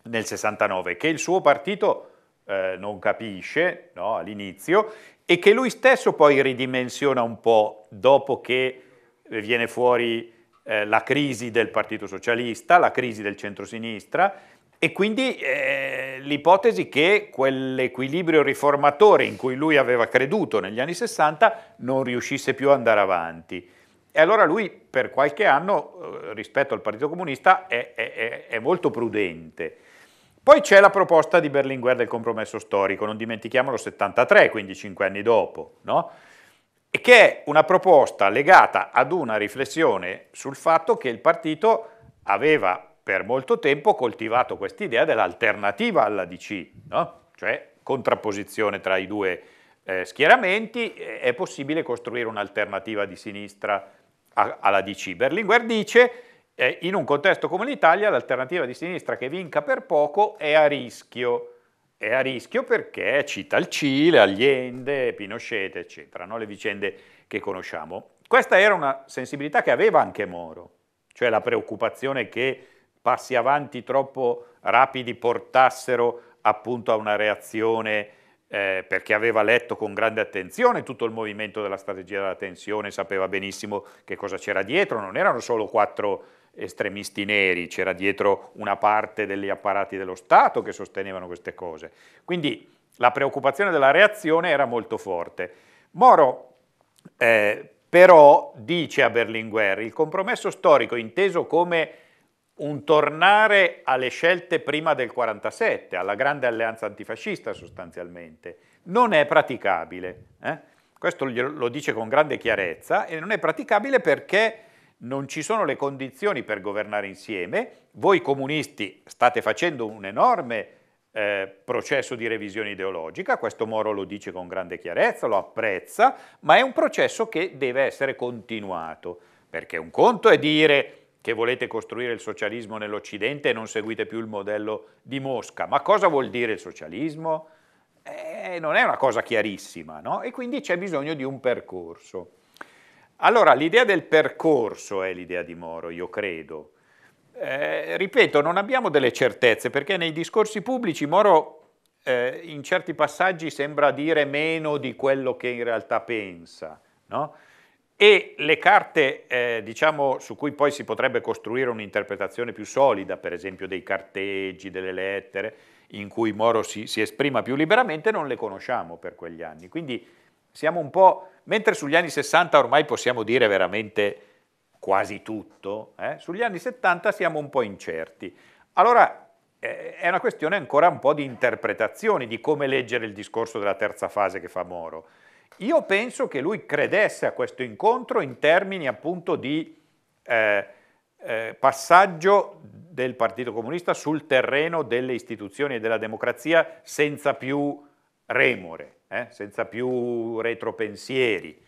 nel 69, che il suo partito eh, non capisce no, all'inizio e che lui stesso poi ridimensiona un po' dopo che viene fuori eh, la crisi del Partito Socialista, la crisi del centrosinistra e quindi eh, l'ipotesi che quell'equilibrio riformatore in cui lui aveva creduto negli anni 60 non riuscisse più ad andare avanti. E allora lui per qualche anno eh, rispetto al Partito Comunista è, è, è molto prudente. Poi c'è la proposta di Berlinguer del compromesso storico, non dimentichiamolo 73, quindi cinque anni dopo, no? e che è una proposta legata ad una riflessione sul fatto che il partito aveva per molto tempo coltivato quest'idea dell'alternativa alla DC, no? cioè contrapposizione tra i due eh, schieramenti, è possibile costruire un'alternativa di sinistra a, alla DC. Berlinguer dice, eh, in un contesto come l'Italia, l'alternativa di sinistra che vinca per poco è a rischio, è a rischio perché cita il Cile, Allende, Pinochet, eccetera, no? le vicende che conosciamo. Questa era una sensibilità che aveva anche Moro, cioè la preoccupazione che passi avanti troppo rapidi portassero appunto a una reazione eh, perché aveva letto con grande attenzione tutto il movimento della strategia della tensione, sapeva benissimo che cosa c'era dietro, non erano solo quattro estremisti neri, c'era dietro una parte degli apparati dello Stato che sostenevano queste cose. Quindi la preoccupazione della reazione era molto forte. Moro eh, però dice a Berlinguer il compromesso storico inteso come un tornare alle scelte prima del 47, alla grande alleanza antifascista sostanzialmente, non è praticabile. Eh? Questo lo dice con grande chiarezza e non è praticabile perché non ci sono le condizioni per governare insieme, voi comunisti state facendo un enorme eh, processo di revisione ideologica, questo Moro lo dice con grande chiarezza, lo apprezza, ma è un processo che deve essere continuato, perché un conto è dire che volete costruire il socialismo nell'Occidente e non seguite più il modello di Mosca, ma cosa vuol dire il socialismo? Eh, non è una cosa chiarissima, no? E quindi c'è bisogno di un percorso. Allora, l'idea del percorso è l'idea di Moro, io credo. Eh, ripeto, non abbiamo delle certezze perché nei discorsi pubblici Moro eh, in certi passaggi sembra dire meno di quello che in realtà pensa. No? E le carte, eh, diciamo, su cui poi si potrebbe costruire un'interpretazione più solida, per esempio dei carteggi, delle lettere, in cui Moro si, si esprima più liberamente, non le conosciamo per quegli anni. Quindi siamo un po', mentre sugli anni 60 ormai possiamo dire veramente quasi tutto, eh, sugli anni 70 siamo un po' incerti. Allora eh, è una questione ancora un po' di interpretazioni di come leggere il discorso della terza fase che fa Moro. Io penso che lui credesse a questo incontro in termini appunto di eh, eh, passaggio del Partito Comunista sul terreno delle istituzioni e della democrazia senza più remore eh? senza più retropensieri.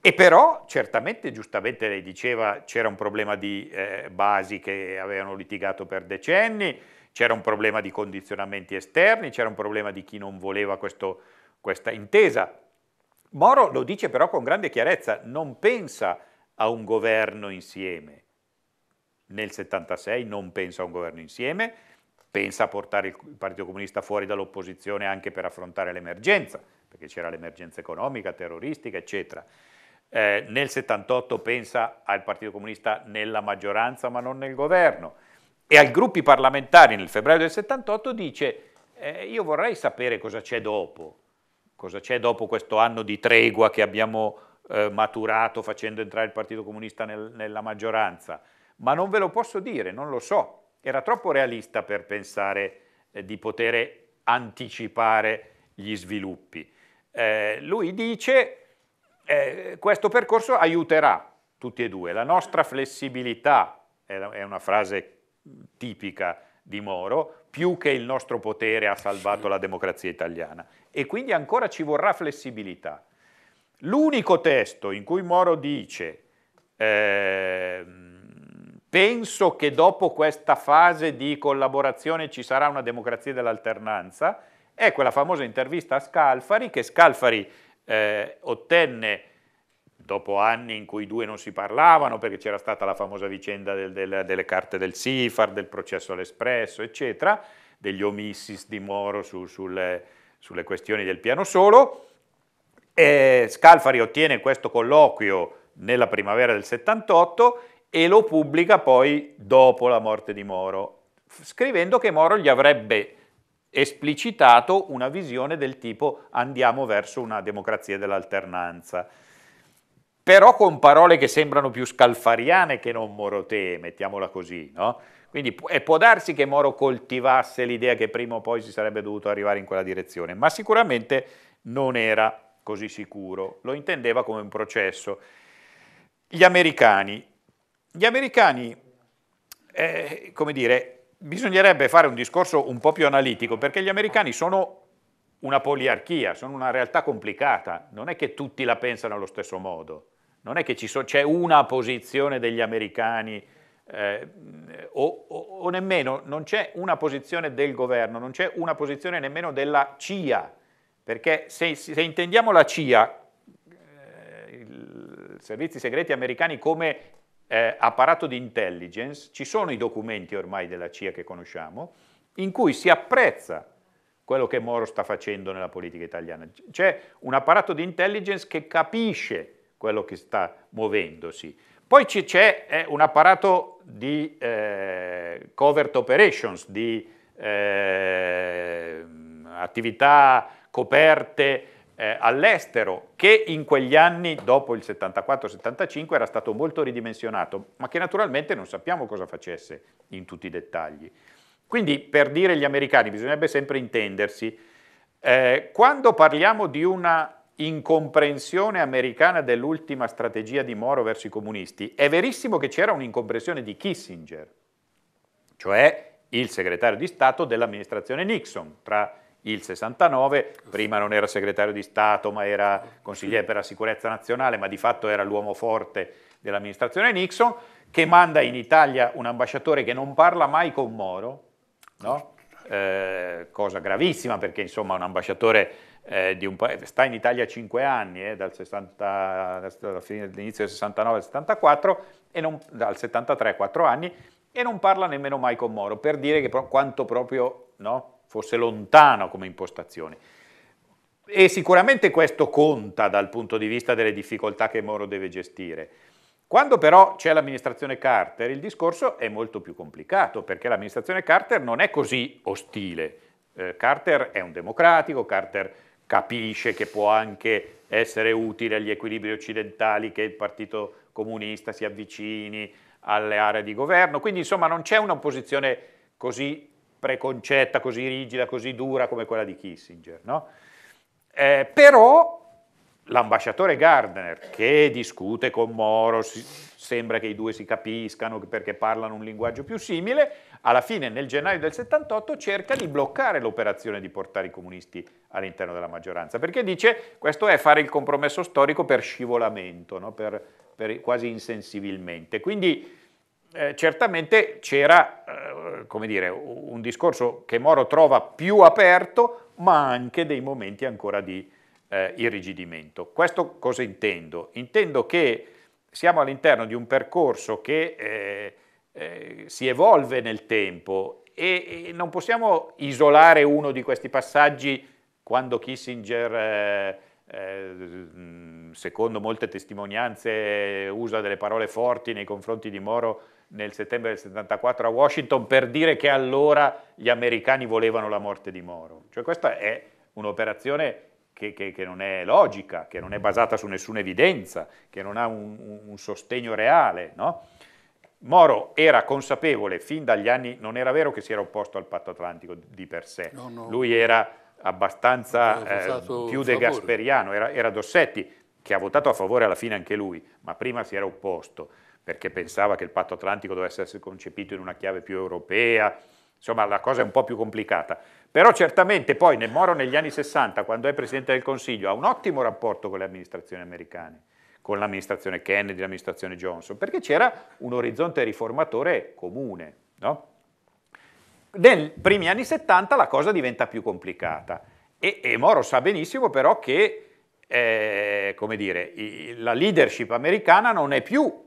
E però, certamente, giustamente lei diceva, c'era un problema di eh, basi che avevano litigato per decenni, c'era un problema di condizionamenti esterni, c'era un problema di chi non voleva questo, questa intesa. Moro lo dice però con grande chiarezza, non pensa a un governo insieme. Nel 76 non pensa a un governo insieme, pensa a portare il Partito Comunista fuori dall'opposizione anche per affrontare l'emergenza, perché c'era l'emergenza economica, terroristica, eccetera. Eh, nel 78 pensa al Partito Comunista nella maggioranza ma non nel governo e ai gruppi parlamentari nel febbraio del 78 dice eh, io vorrei sapere cosa c'è dopo, cosa c'è dopo questo anno di tregua che abbiamo eh, maturato facendo entrare il Partito Comunista nel, nella maggioranza, ma non ve lo posso dire, non lo so, era troppo realista per pensare eh, di poter anticipare gli sviluppi. Eh, lui dice eh, questo percorso aiuterà tutti e due, la nostra flessibilità, è una frase tipica di Moro, più che il nostro potere ha salvato la democrazia italiana e quindi ancora ci vorrà flessibilità. L'unico testo in cui Moro dice eh, Penso che dopo questa fase di collaborazione ci sarà una democrazia dell'alternanza. È quella famosa intervista a Scalfari che Scalfari eh, ottenne dopo anni in cui i due non si parlavano perché c'era stata la famosa vicenda del, del, delle carte del SIFAR, del processo all'espresso, eccetera, degli omissis di Moro su, sulle, sulle, questioni del piano solo. E Scalfari ottiene questo colloquio nella primavera del 78 e lo pubblica poi dopo la morte di Moro, scrivendo che Moro gli avrebbe esplicitato una visione del tipo andiamo verso una democrazia dell'alternanza. Però con parole che sembrano più scalfariane che non morotee, mettiamola così, no? Quindi può darsi che Moro coltivasse l'idea che prima o poi si sarebbe dovuto arrivare in quella direzione, ma sicuramente non era così sicuro, lo intendeva come un processo. Gli americani gli americani, eh, come dire, bisognerebbe fare un discorso un po' più analitico, perché gli americani sono una poliarchia, sono una realtà complicata, non è che tutti la pensano allo stesso modo, non è che so, c'è una posizione degli americani eh, o, o, o, nemmeno, non c'è una posizione del governo, non c'è una posizione nemmeno della CIA, perché se, se intendiamo la CIA, eh, i servizi segreti americani come eh, apparato di intelligence, ci sono i documenti ormai della CIA che conosciamo, in cui si apprezza quello che Moro sta facendo nella politica italiana. C'è un apparato di intelligence che capisce quello che sta muovendosi. Poi c'è eh, un apparato di eh, covert operations, di eh, attività coperte, eh, all'estero, che in quegli anni, dopo il 74-75, era stato molto ridimensionato, ma che naturalmente non sappiamo cosa facesse in tutti i dettagli. Quindi per dire gli americani bisognerebbe sempre intendersi, eh, quando parliamo di una incomprensione americana dell'ultima strategia di Moro verso i comunisti, è verissimo che c'era un'incomprensione di Kissinger, cioè il segretario di Stato dell'amministrazione Nixon tra il 69, prima non era segretario di Stato ma era consigliere per la sicurezza nazionale, ma di fatto era l'uomo forte dell'amministrazione Nixon, che manda in Italia un ambasciatore che non parla mai con Moro, no? eh, cosa gravissima perché insomma un ambasciatore eh, un sta in Italia 5 anni, eh, dal 60, dall'inizio del 69 al 74, e non, dal 73 a 4 anni, e non parla nemmeno mai con Moro, per dire che, quanto proprio no? fosse lontano come impostazione. E sicuramente questo conta dal punto di vista delle difficoltà che Moro deve gestire. Quando però c'è l'amministrazione Carter, il discorso è molto più complicato, perché l'amministrazione Carter non è così ostile. Eh, Carter è un democratico, Carter capisce che può anche essere utile agli equilibri occidentali, che il Partito Comunista si avvicini alle aree di governo, quindi insomma non c'è un'opposizione così preconcetta, così rigida, così dura come quella di Kissinger. No? Eh, però l'ambasciatore Gardner, che discute con Moro, si, sembra che i due si capiscano perché parlano un linguaggio più simile, alla fine nel gennaio del 78 cerca di bloccare l'operazione di portare i comunisti all'interno della maggioranza, perché dice questo è fare il compromesso storico per scivolamento, no? per, per, quasi insensibilmente. Quindi eh, certamente c'era eh, come dire, un discorso che Moro trova più aperto, ma anche dei momenti ancora di eh, irrigidimento. Questo cosa intendo? Intendo che siamo all'interno di un percorso che eh, eh, si evolve nel tempo e, e, non possiamo isolare uno di questi passaggi quando Kissinger... secondo molte testimonianze usa delle parole forti nei confronti di Moro nel settembre del 74 a Washington per dire che allora gli americani volevano la morte di Moro. Cioè questa è un'operazione che, che, che non è logica, che non è basata su nessuna evidenza, che non ha un, un sostegno reale. No? Moro era consapevole fin dagli anni, non era vero che si era opposto al patto atlantico di per sé, no, no. lui era abbastanza eh, più De Gasperiano, era, era Dossetti che ha votato a favore alla fine anche lui, ma prima si era opposto perché pensava che il patto atlantico dovesse essere concepito in una chiave più europea, insomma la cosa è un po' più complicata. Però certamente poi nel Moro negli anni 60, quando è Presidente del Consiglio, ha un ottimo rapporto con le amministrazioni americane, con l'amministrazione Kennedy, l'amministrazione Johnson, perché c'era un orizzonte riformatore comune. No? Nei primi anni 70 la cosa diventa più complicata e, e Moro sa benissimo però che eh, come dire, la leadership americana non è più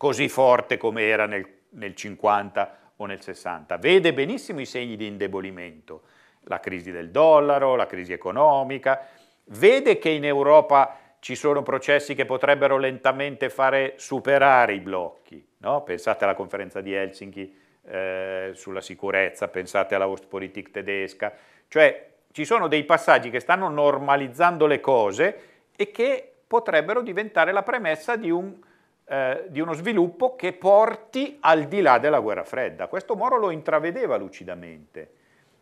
così forte come era nel, nel 50 o nel 60, vede benissimo i segni di indebolimento, la crisi del dollaro, la crisi economica, vede che in Europa ci sono processi che potrebbero lentamente fare superare i blocchi. No? Pensate alla conferenza di Helsinki eh, sulla sicurezza, pensate alla Ostpolitik tedesca, cioè ci sono dei passaggi che stanno normalizzando le cose e che potrebbero diventare la premessa di un eh, di uno sviluppo che porti al di là della guerra fredda. Questo Moro lo intravedeva lucidamente,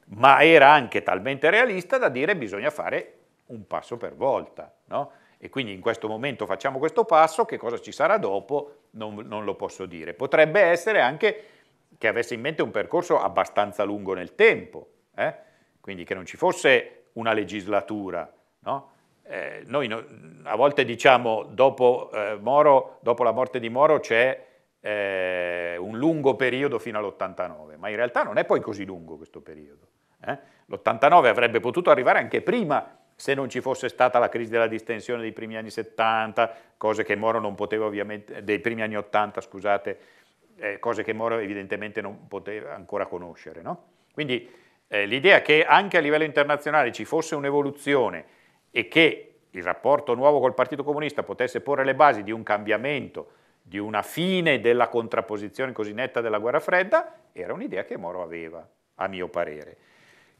ma era anche talmente realista da dire che bisogna fare un passo per volta. No? E quindi in questo momento facciamo questo passo, che cosa ci sarà dopo non, non lo posso dire. Potrebbe essere anche che avesse in mente un percorso abbastanza lungo nel tempo, eh? quindi che non ci fosse una legislatura, no? eh, noi no, a volte diciamo dopo, eh, Moro, dopo la morte di Moro c'è eh, un lungo periodo fino all'89, ma in realtà non è poi così lungo questo periodo. Eh? L'89 avrebbe potuto arrivare anche prima se non ci fosse stata la crisi della distensione dei primi anni 70, cose che Moro non poteva ovviamente, dei primi anni 80, scusate, eh, cose che Moro evidentemente non poteva ancora conoscere. No? Quindi eh, l'idea che anche a livello internazionale ci fosse un'evoluzione e che il rapporto nuovo col Partito Comunista potesse porre le basi di un cambiamento, di una fine della contrapposizione così netta della guerra fredda, era un'idea che Moro aveva, a mio parere.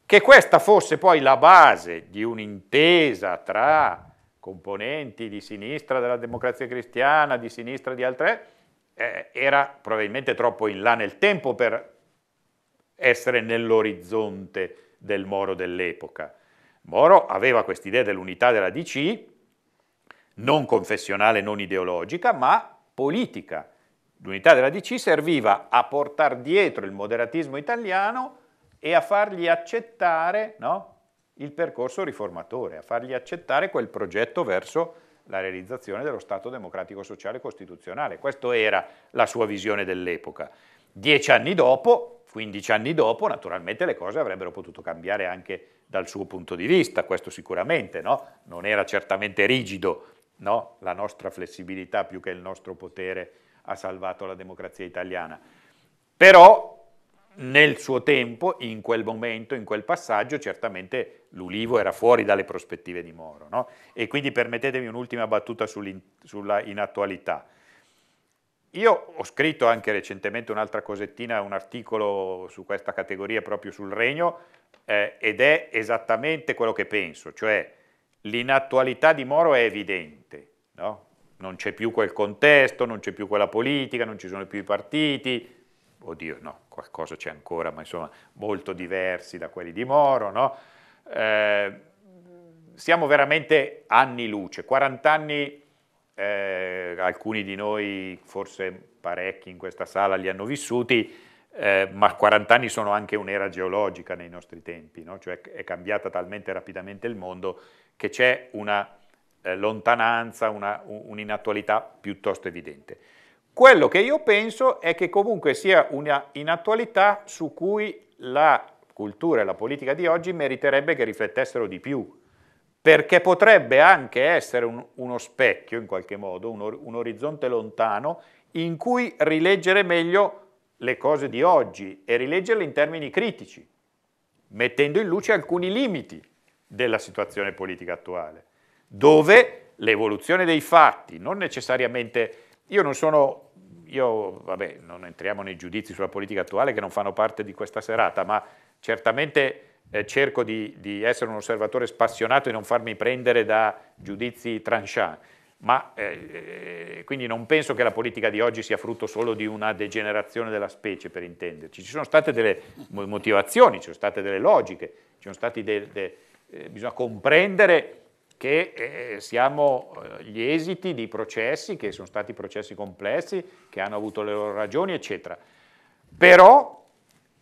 Che questa fosse poi la base di un'intesa tra componenti di sinistra della democrazia cristiana, di sinistra di altre, eh, era probabilmente troppo in là nel tempo per essere nell'orizzonte del Moro dell'epoca. Moro aveva quest'idea dell'unità della DC, non confessionale, non ideologica, ma politica. L'unità della DC serviva a portare dietro il moderatismo italiano e a fargli accettare no, il percorso riformatore, a fargli accettare quel progetto verso la realizzazione dello Stato democratico sociale costituzionale. Questa era la sua visione dell'epoca. Dieci anni dopo, quindici anni dopo, naturalmente le cose avrebbero potuto cambiare anche dal suo punto di vista, questo sicuramente, no? non era certamente rigido, no? la nostra flessibilità più che il nostro potere ha salvato la democrazia italiana. Però nel suo tempo, in quel momento, in quel passaggio, certamente l'Ulivo era fuori dalle prospettive di Moro. No? E quindi permettetemi un'ultima battuta sulla inattualità. Io ho scritto anche recentemente un'altra cosettina, un articolo su questa categoria proprio sul Regno, eh, ed è esattamente quello che penso, cioè l'inattualità di Moro è evidente, no? non c'è più quel contesto, non c'è più quella politica, non ci sono più i partiti, oddio no, qualcosa c'è ancora, ma insomma molto diversi da quelli di Moro, no? eh, siamo veramente anni luce, 40 anni, eh, alcuni di noi forse parecchi in questa sala li hanno vissuti, eh, ma 40 anni sono anche un'era geologica nei nostri tempi, no? cioè è cambiata talmente rapidamente il mondo che c'è una eh, lontananza, una, un'inattualità piuttosto evidente. Quello che io penso è che comunque sia una inattualità su cui la cultura e la politica di oggi meriterebbe che riflettessero di più, perché potrebbe anche essere un, uno specchio, in qualche modo, un, or- un orizzonte lontano, in cui rileggere meglio le cose di oggi e rileggerle in termini critici, mettendo in luce alcuni limiti della situazione politica attuale, dove l'evoluzione dei fatti, non necessariamente, io non sono, io, vabbè, non entriamo nei giudizi sulla politica attuale che non fanno parte di questa serata, ma certamente eh, cerco di, di, essere un osservatore spassionato e non farmi prendere da giudizi tranchant ma eh, eh, quindi non penso che la politica di oggi sia frutto solo di una degenerazione della specie, per intenderci. Ci sono state delle motivazioni, ci sono state delle logiche, de, de, eh, bisogna comprendere che eh, siamo eh, gli esiti di processi che sono stati processi complessi, che hanno avuto le loro ragioni, eccetera. Però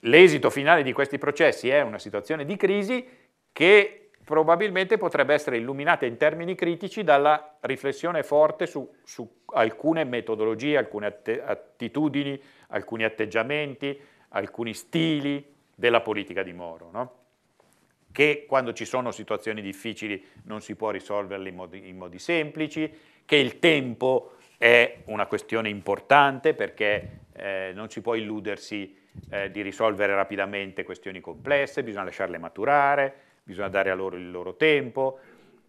l'esito finale di questi processi è una situazione di crisi che probabilmente potrebbe essere illuminata in termini critici dalla riflessione forte su, su alcune metodologie, alcune att- attitudini, alcuni atteggiamenti, alcuni stili della politica di Moro, no? che quando ci sono situazioni difficili non si può risolverle in modi, in modi semplici, che il tempo è una questione importante perché eh, non si può illudersi eh, di risolvere rapidamente questioni complesse, bisogna lasciarle maturare, bisogna dare a loro il loro tempo,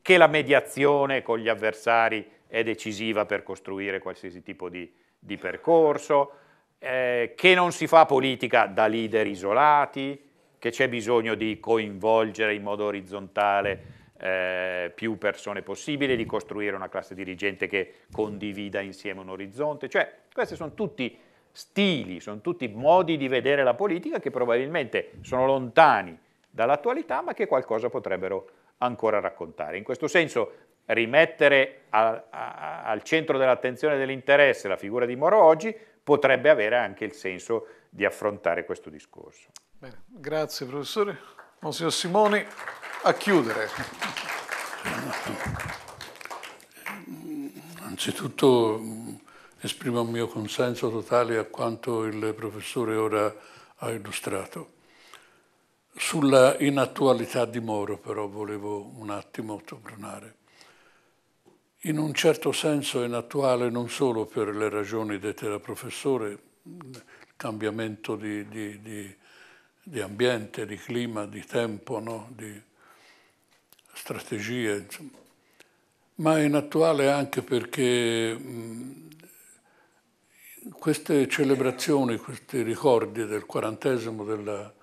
che la mediazione con gli avversari è decisiva per costruire qualsiasi tipo di, di percorso, eh, che non si fa politica da leader isolati, che c'è bisogno di coinvolgere in modo orizzontale eh, più persone possibile, di costruire una classe dirigente che condivida insieme un orizzonte, cioè questi sono tutti stili, sono tutti modi di vedere la politica che probabilmente sono lontani dall'attualità, ma che qualcosa potrebbero ancora raccontare. In questo senso rimettere a, a, al centro dell'attenzione e dell'interesse la figura di Moro oggi potrebbe avere anche il senso di affrontare questo discorso. Bene, grazie professore. Monsignor Simoni, a chiudere. Anzitutto esprimo il mio consenso totale a quanto il professore ora ha illustrato sulla inattualità di Moro però volevo un attimo tornare. In un certo senso è inattuale non solo per le ragioni dette dal professore, il cambiamento di, di, di, di ambiente, di clima, di tempo, no? di strategie, insomma. ma è inattuale anche perché mh, queste celebrazioni, questi ricordi del quarantesimo della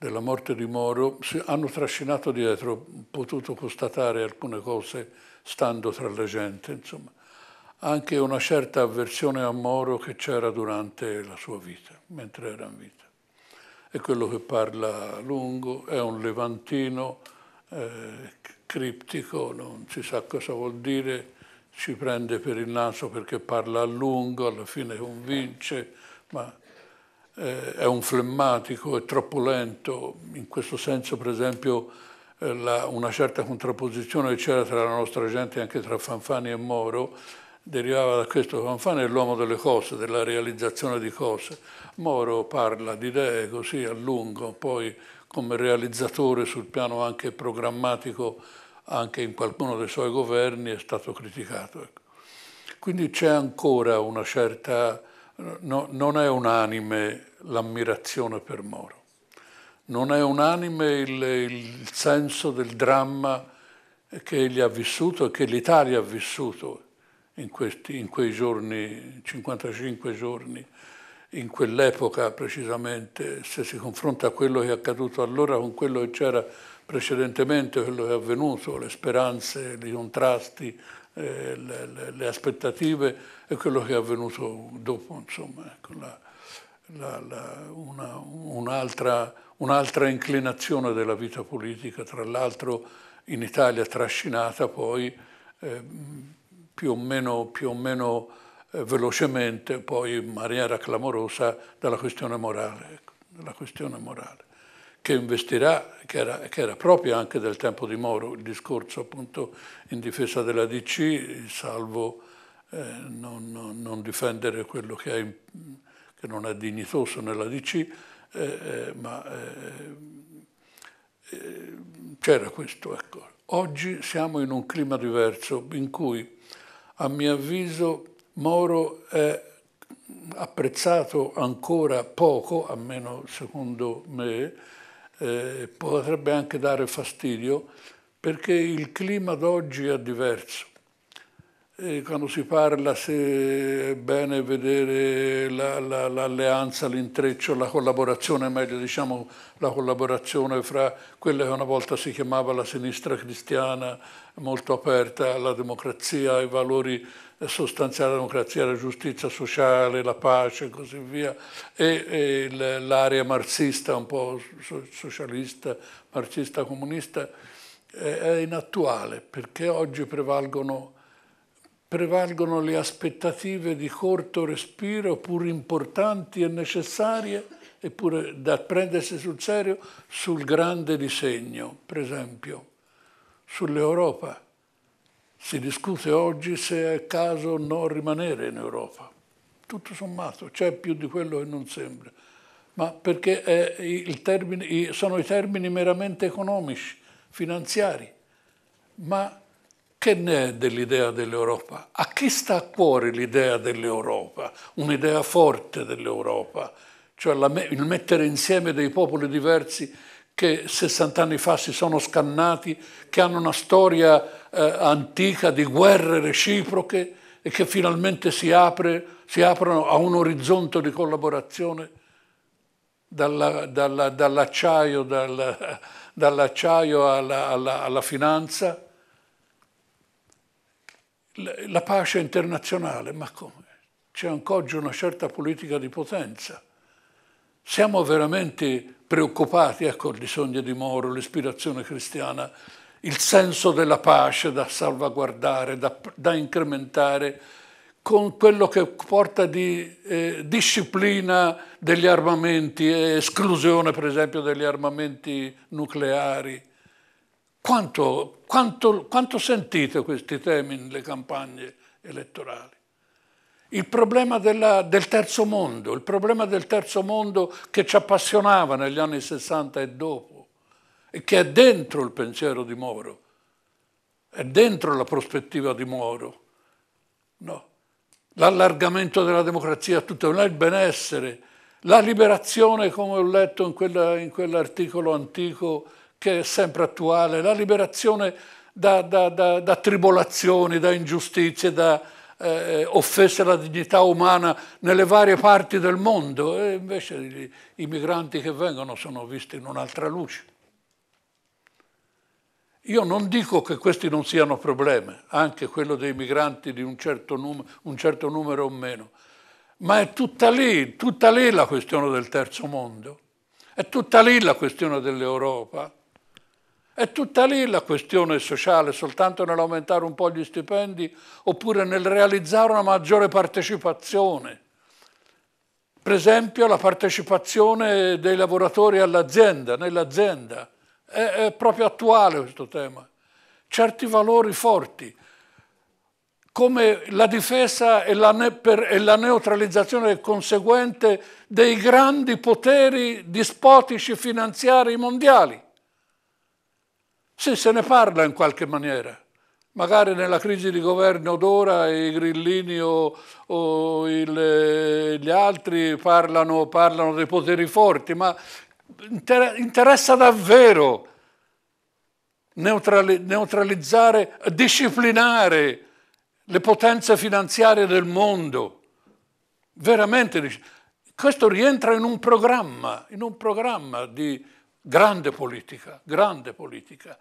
della morte di Moro hanno trascinato dietro, ho potuto constatare alcune cose stando tra la gente, insomma, anche una certa avversione a Moro che c'era durante la sua vita, mentre era in vita. È quello che parla a lungo, è un levantino eh, criptico, non si sa cosa vuol dire, ci prende per il naso perché parla a lungo, alla fine convince, ma eh, è un flemmatico, è troppo lento, in questo senso per esempio eh, la, una certa contrapposizione che c'era tra la nostra gente anche tra Fanfani e Moro derivava da questo, Fanfani è l'uomo delle cose, della realizzazione di cose, Moro parla di idee così a lungo, poi come realizzatore sul piano anche programmatico anche in qualcuno dei suoi governi è stato criticato. Ecco. Quindi c'è ancora una certa no, non è unanime l'ammirazione per Moro, non è unanime il, il senso del dramma che egli ha vissuto e che l'Italia ha vissuto in, questi, in quei giorni, 55 giorni, in quell'epoca precisamente, se si confronta quello che è accaduto allora con quello che c'era precedentemente, quello che è avvenuto, le speranze, i contrasti, eh, le, le, aspettative e quello che è avvenuto dopo, insomma, ecco, un'altra un inclinazione della vita politica, tra l'altro in Italia trascinata poi eh, più o meno, più o meno eh, velocemente, poi in maniera clamorosa, dalla questione morale. Ecco, dalla questione morale che investirà, che era, che era, proprio anche del tempo di Moro, il discorso appunto in difesa della DC, salvo eh, non, non, non, difendere quello che, è, che, non è dignitoso nella DC, eh, eh, ma eh, eh, c'era questo. Ecco. Oggi siamo in un clima diverso in cui, a mio avviso, Moro è apprezzato ancora poco, almeno secondo me, eh, potrebbe anche dare fastidio perché il clima d'oggi è diverso. E eh, quando si parla se è bene vedere l'alleanza, la, la, l'intreccio, la collaborazione, meglio diciamo la collaborazione fra quella che una volta si chiamava la sinistra cristiana molto aperta alla democrazia, ai valori sostanziale la democrazia, la giustizia sociale, la pace e così via, e, e l'area marxista, un po' socialista, marxista, comunista, è inattuale perché oggi prevalgono, prevalgono le aspettative di corto respiro, pur importanti e necessarie, eppure da prendersi sul serio, sul grande disegno, per esempio, sull'Europa si discute oggi se è caso o no rimanere in Europa. Tutto sommato, c'è più di quello che non sembra. Ma perché termine, sono i termini meramente economici, finanziari. Ma che ne è dell'idea dell'Europa? A chi sta a cuore l'idea dell'Europa? Un'idea forte dell'Europa, cioè la, il mettere insieme dei popoli diversi che 60 anni fa si sono scannati, che hanno una storia eh, antica di guerre reciproche e che finalmente si, apre, si aprono a un orizzonte di collaborazione dalla, dalla, dall'acciaio, dalla, dall'acciaio alla, alla, alla finanza. La pace internazionale, ma come? C'è ancora una certa politica di potenza. Siamo veramente preoccupati, ecco il sogno di Moro, l'ispirazione cristiana, il senso della pace da salvaguardare, da, da incrementare, con quello che porta di eh, disciplina degli armamenti e esclusione per esempio degli armamenti nucleari. Quanto, quanto, quanto sentite questi temi nelle campagne elettorali? Il problema della, del terzo mondo, il problema del terzo mondo che ci appassionava negli anni 60 e dopo e che è dentro il pensiero di Moro, è dentro la prospettiva di Moro. No. L'allargamento della democrazia a tutto, il benessere, la liberazione, come ho letto in, quella, in quell'articolo antico che è sempre attuale, la liberazione da, da, da, da tribolazioni, da ingiustizie, da eh, offese alla dignità umana nelle varie parti del mondo e invece i migranti che vengono sono visti in un'altra luce. Io non dico che questi non siano problemi, anche quello dei migranti di un certo, num un certo numero o meno, ma è tutta lì, tutta lì la questione del terzo mondo, è tutta lì la questione dell'Europa, è tutta lì la questione sociale, soltanto nell'aumentare un po' gli stipendi oppure nel realizzare una maggiore partecipazione. Per esempio la partecipazione dei lavoratori all'azienda, nell'azienda è, è proprio attuale questo tema. Certi valori forti, come la difesa e la, ne, per, e la neutralizzazione conseguente dei grandi poteri dispotici finanziari mondiali. Sì, se ne parla in qualche maniera. Magari nella crisi di governo d'ora i grillini o, o il, gli altri parlano, parlano, dei poteri forti, ma interessa davvero neutralizzare, disciplinare le potenze finanziarie del mondo. Veramente, questo rientra in un programma, in un programma di grande politica, grande politica,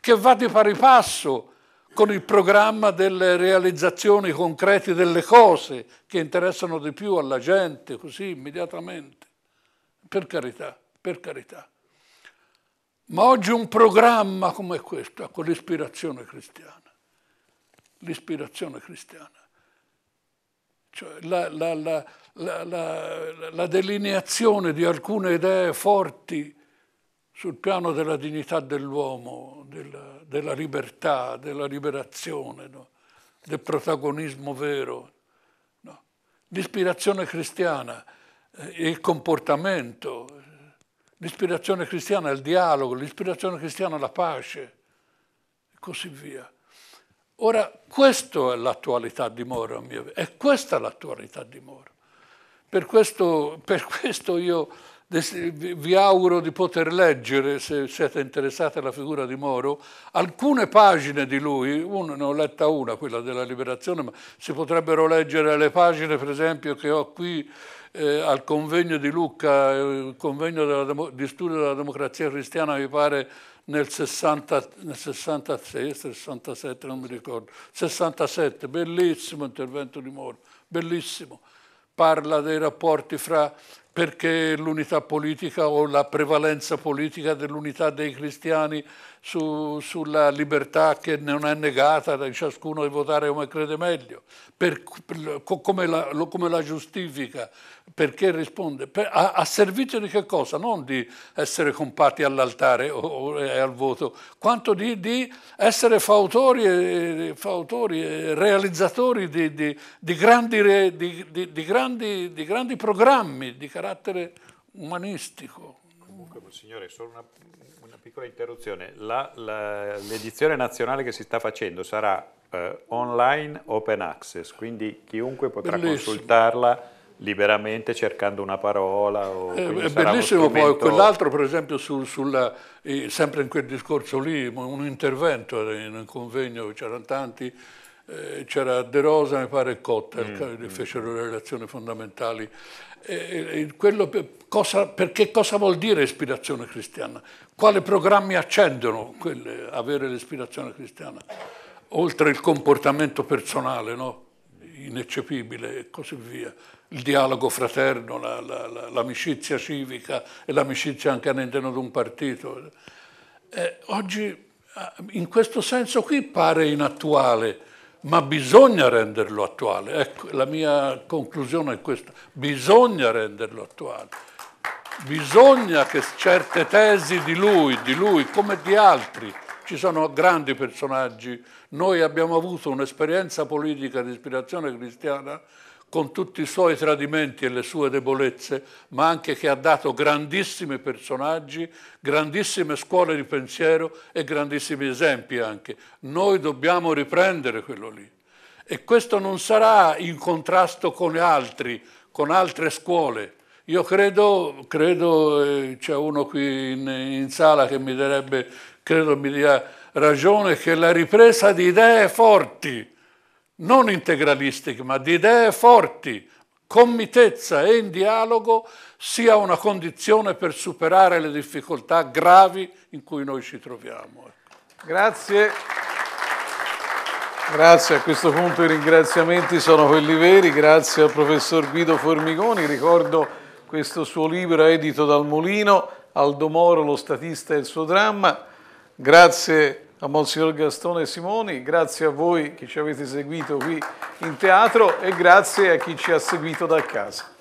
che va di pari passo con il programma delle realizzazioni concrete delle cose che interessano di più alla gente, così immediatamente, per carità per carità. Ma oggi un programma come questo, con ecco, l'ispirazione cristiana, l'ispirazione cristiana, cioè la, la, la, la, delineazione di alcune idee forti sul piano della dignità dell'uomo, della, della, libertà, della liberazione, no? del protagonismo vero. No? L'ispirazione cristiana, eh, il comportamento, L'ispirazione cristiana è il dialogo, l'ispirazione cristiana è la pace e così via. Ora, questa è l'attualità di Moro, a mio avviso, è questa l'attualità di Moro. Per questo, per questo io vi auguro di poter leggere, se siete interessati alla figura di Moro, alcune pagine di lui, una, ne ho letta una, quella della Liberazione, ma si potrebbero leggere le pagine, per esempio, che ho qui eh, al convegno di Lucca, il eh, convegno della, di studio della democrazia cristiana, mi pare, nel, 60, nel 66, 67, non mi ricordo, 67, bellissimo intervento di Moro, bellissimo. Parla dei rapporti fra perché l'unità politica o la prevalenza politica dell'unità dei cristiani su, sulla libertà che non è negata da ciascuno di votare come crede meglio, per, per, come, la, come, la, giustifica, perché risponde, per, a, a, servizio di che cosa? Non di essere compatti all'altare e al voto, quanto di, di essere fautori e, fautori e realizzatori di, di, di grandi, grandi, grandi programmi di carattere umanistico. Comunque, signore, solo una, piccola interruzione, l'edizione nazionale che si sta facendo sarà eh, online open access, quindi chiunque potrà Bellissimo. consultarla liberamente cercando una parola. O, eh, è eh, bellissimo strumento... poi quell'altro, per esempio, sul, sulla, eh, sempre in quel discorso lì, un intervento in un convegno, c'erano tanti, eh, c'era De Rosa, mi pare, e Cotter, mm, che mm. fecero le relazioni fondamentali. Eh, eh, per, cosa, perché cosa vuol dire ispirazione cristiana? Quali programmi accendono quelle, avere l'ispirazione cristiana? Oltre il comportamento personale, no? ineccepibile e così via, il dialogo fraterno, l'amicizia la, la, civica e l'amicizia anche all'interno di un partito. Eh, oggi ah, in questo senso qui pare inattuale ma bisogna renderlo attuale. Ecco, la mia conclusione è questa, bisogna renderlo attuale. Bisogna che certe tesi di lui, di lui come di altri, ci sono grandi personaggi, noi abbiamo avuto un'esperienza politica di ispirazione cristiana con tutti i suoi tradimenti e le sue debolezze, ma anche che ha dato grandissimi personaggi, grandissime scuole di pensiero e grandissimi esempi anche. Noi dobbiamo riprendere quello lì. E questo non sarà in contrasto con altri, con altre scuole. Io credo, credo eh, c'è uno qui in, in sala che mi darebbe, credo mi dia ragione, che la ripresa di idee forti, non integralistiche, ma di idee forti, con mitezza e in dialogo, sia una condizione per superare le difficoltà gravi in cui noi ci troviamo. Ecco. Grazie. Grazie, a questo punto i ringraziamenti sono quelli veri, grazie al professor Guido Formigoni, ricordo questo suo libro edito dal Molino, Aldo Moro, lo statista e il suo dramma, grazie da Monsignor Gastone Simoni, grazie a voi che ci avete seguito qui in teatro e grazie a chi ci ha seguito da casa.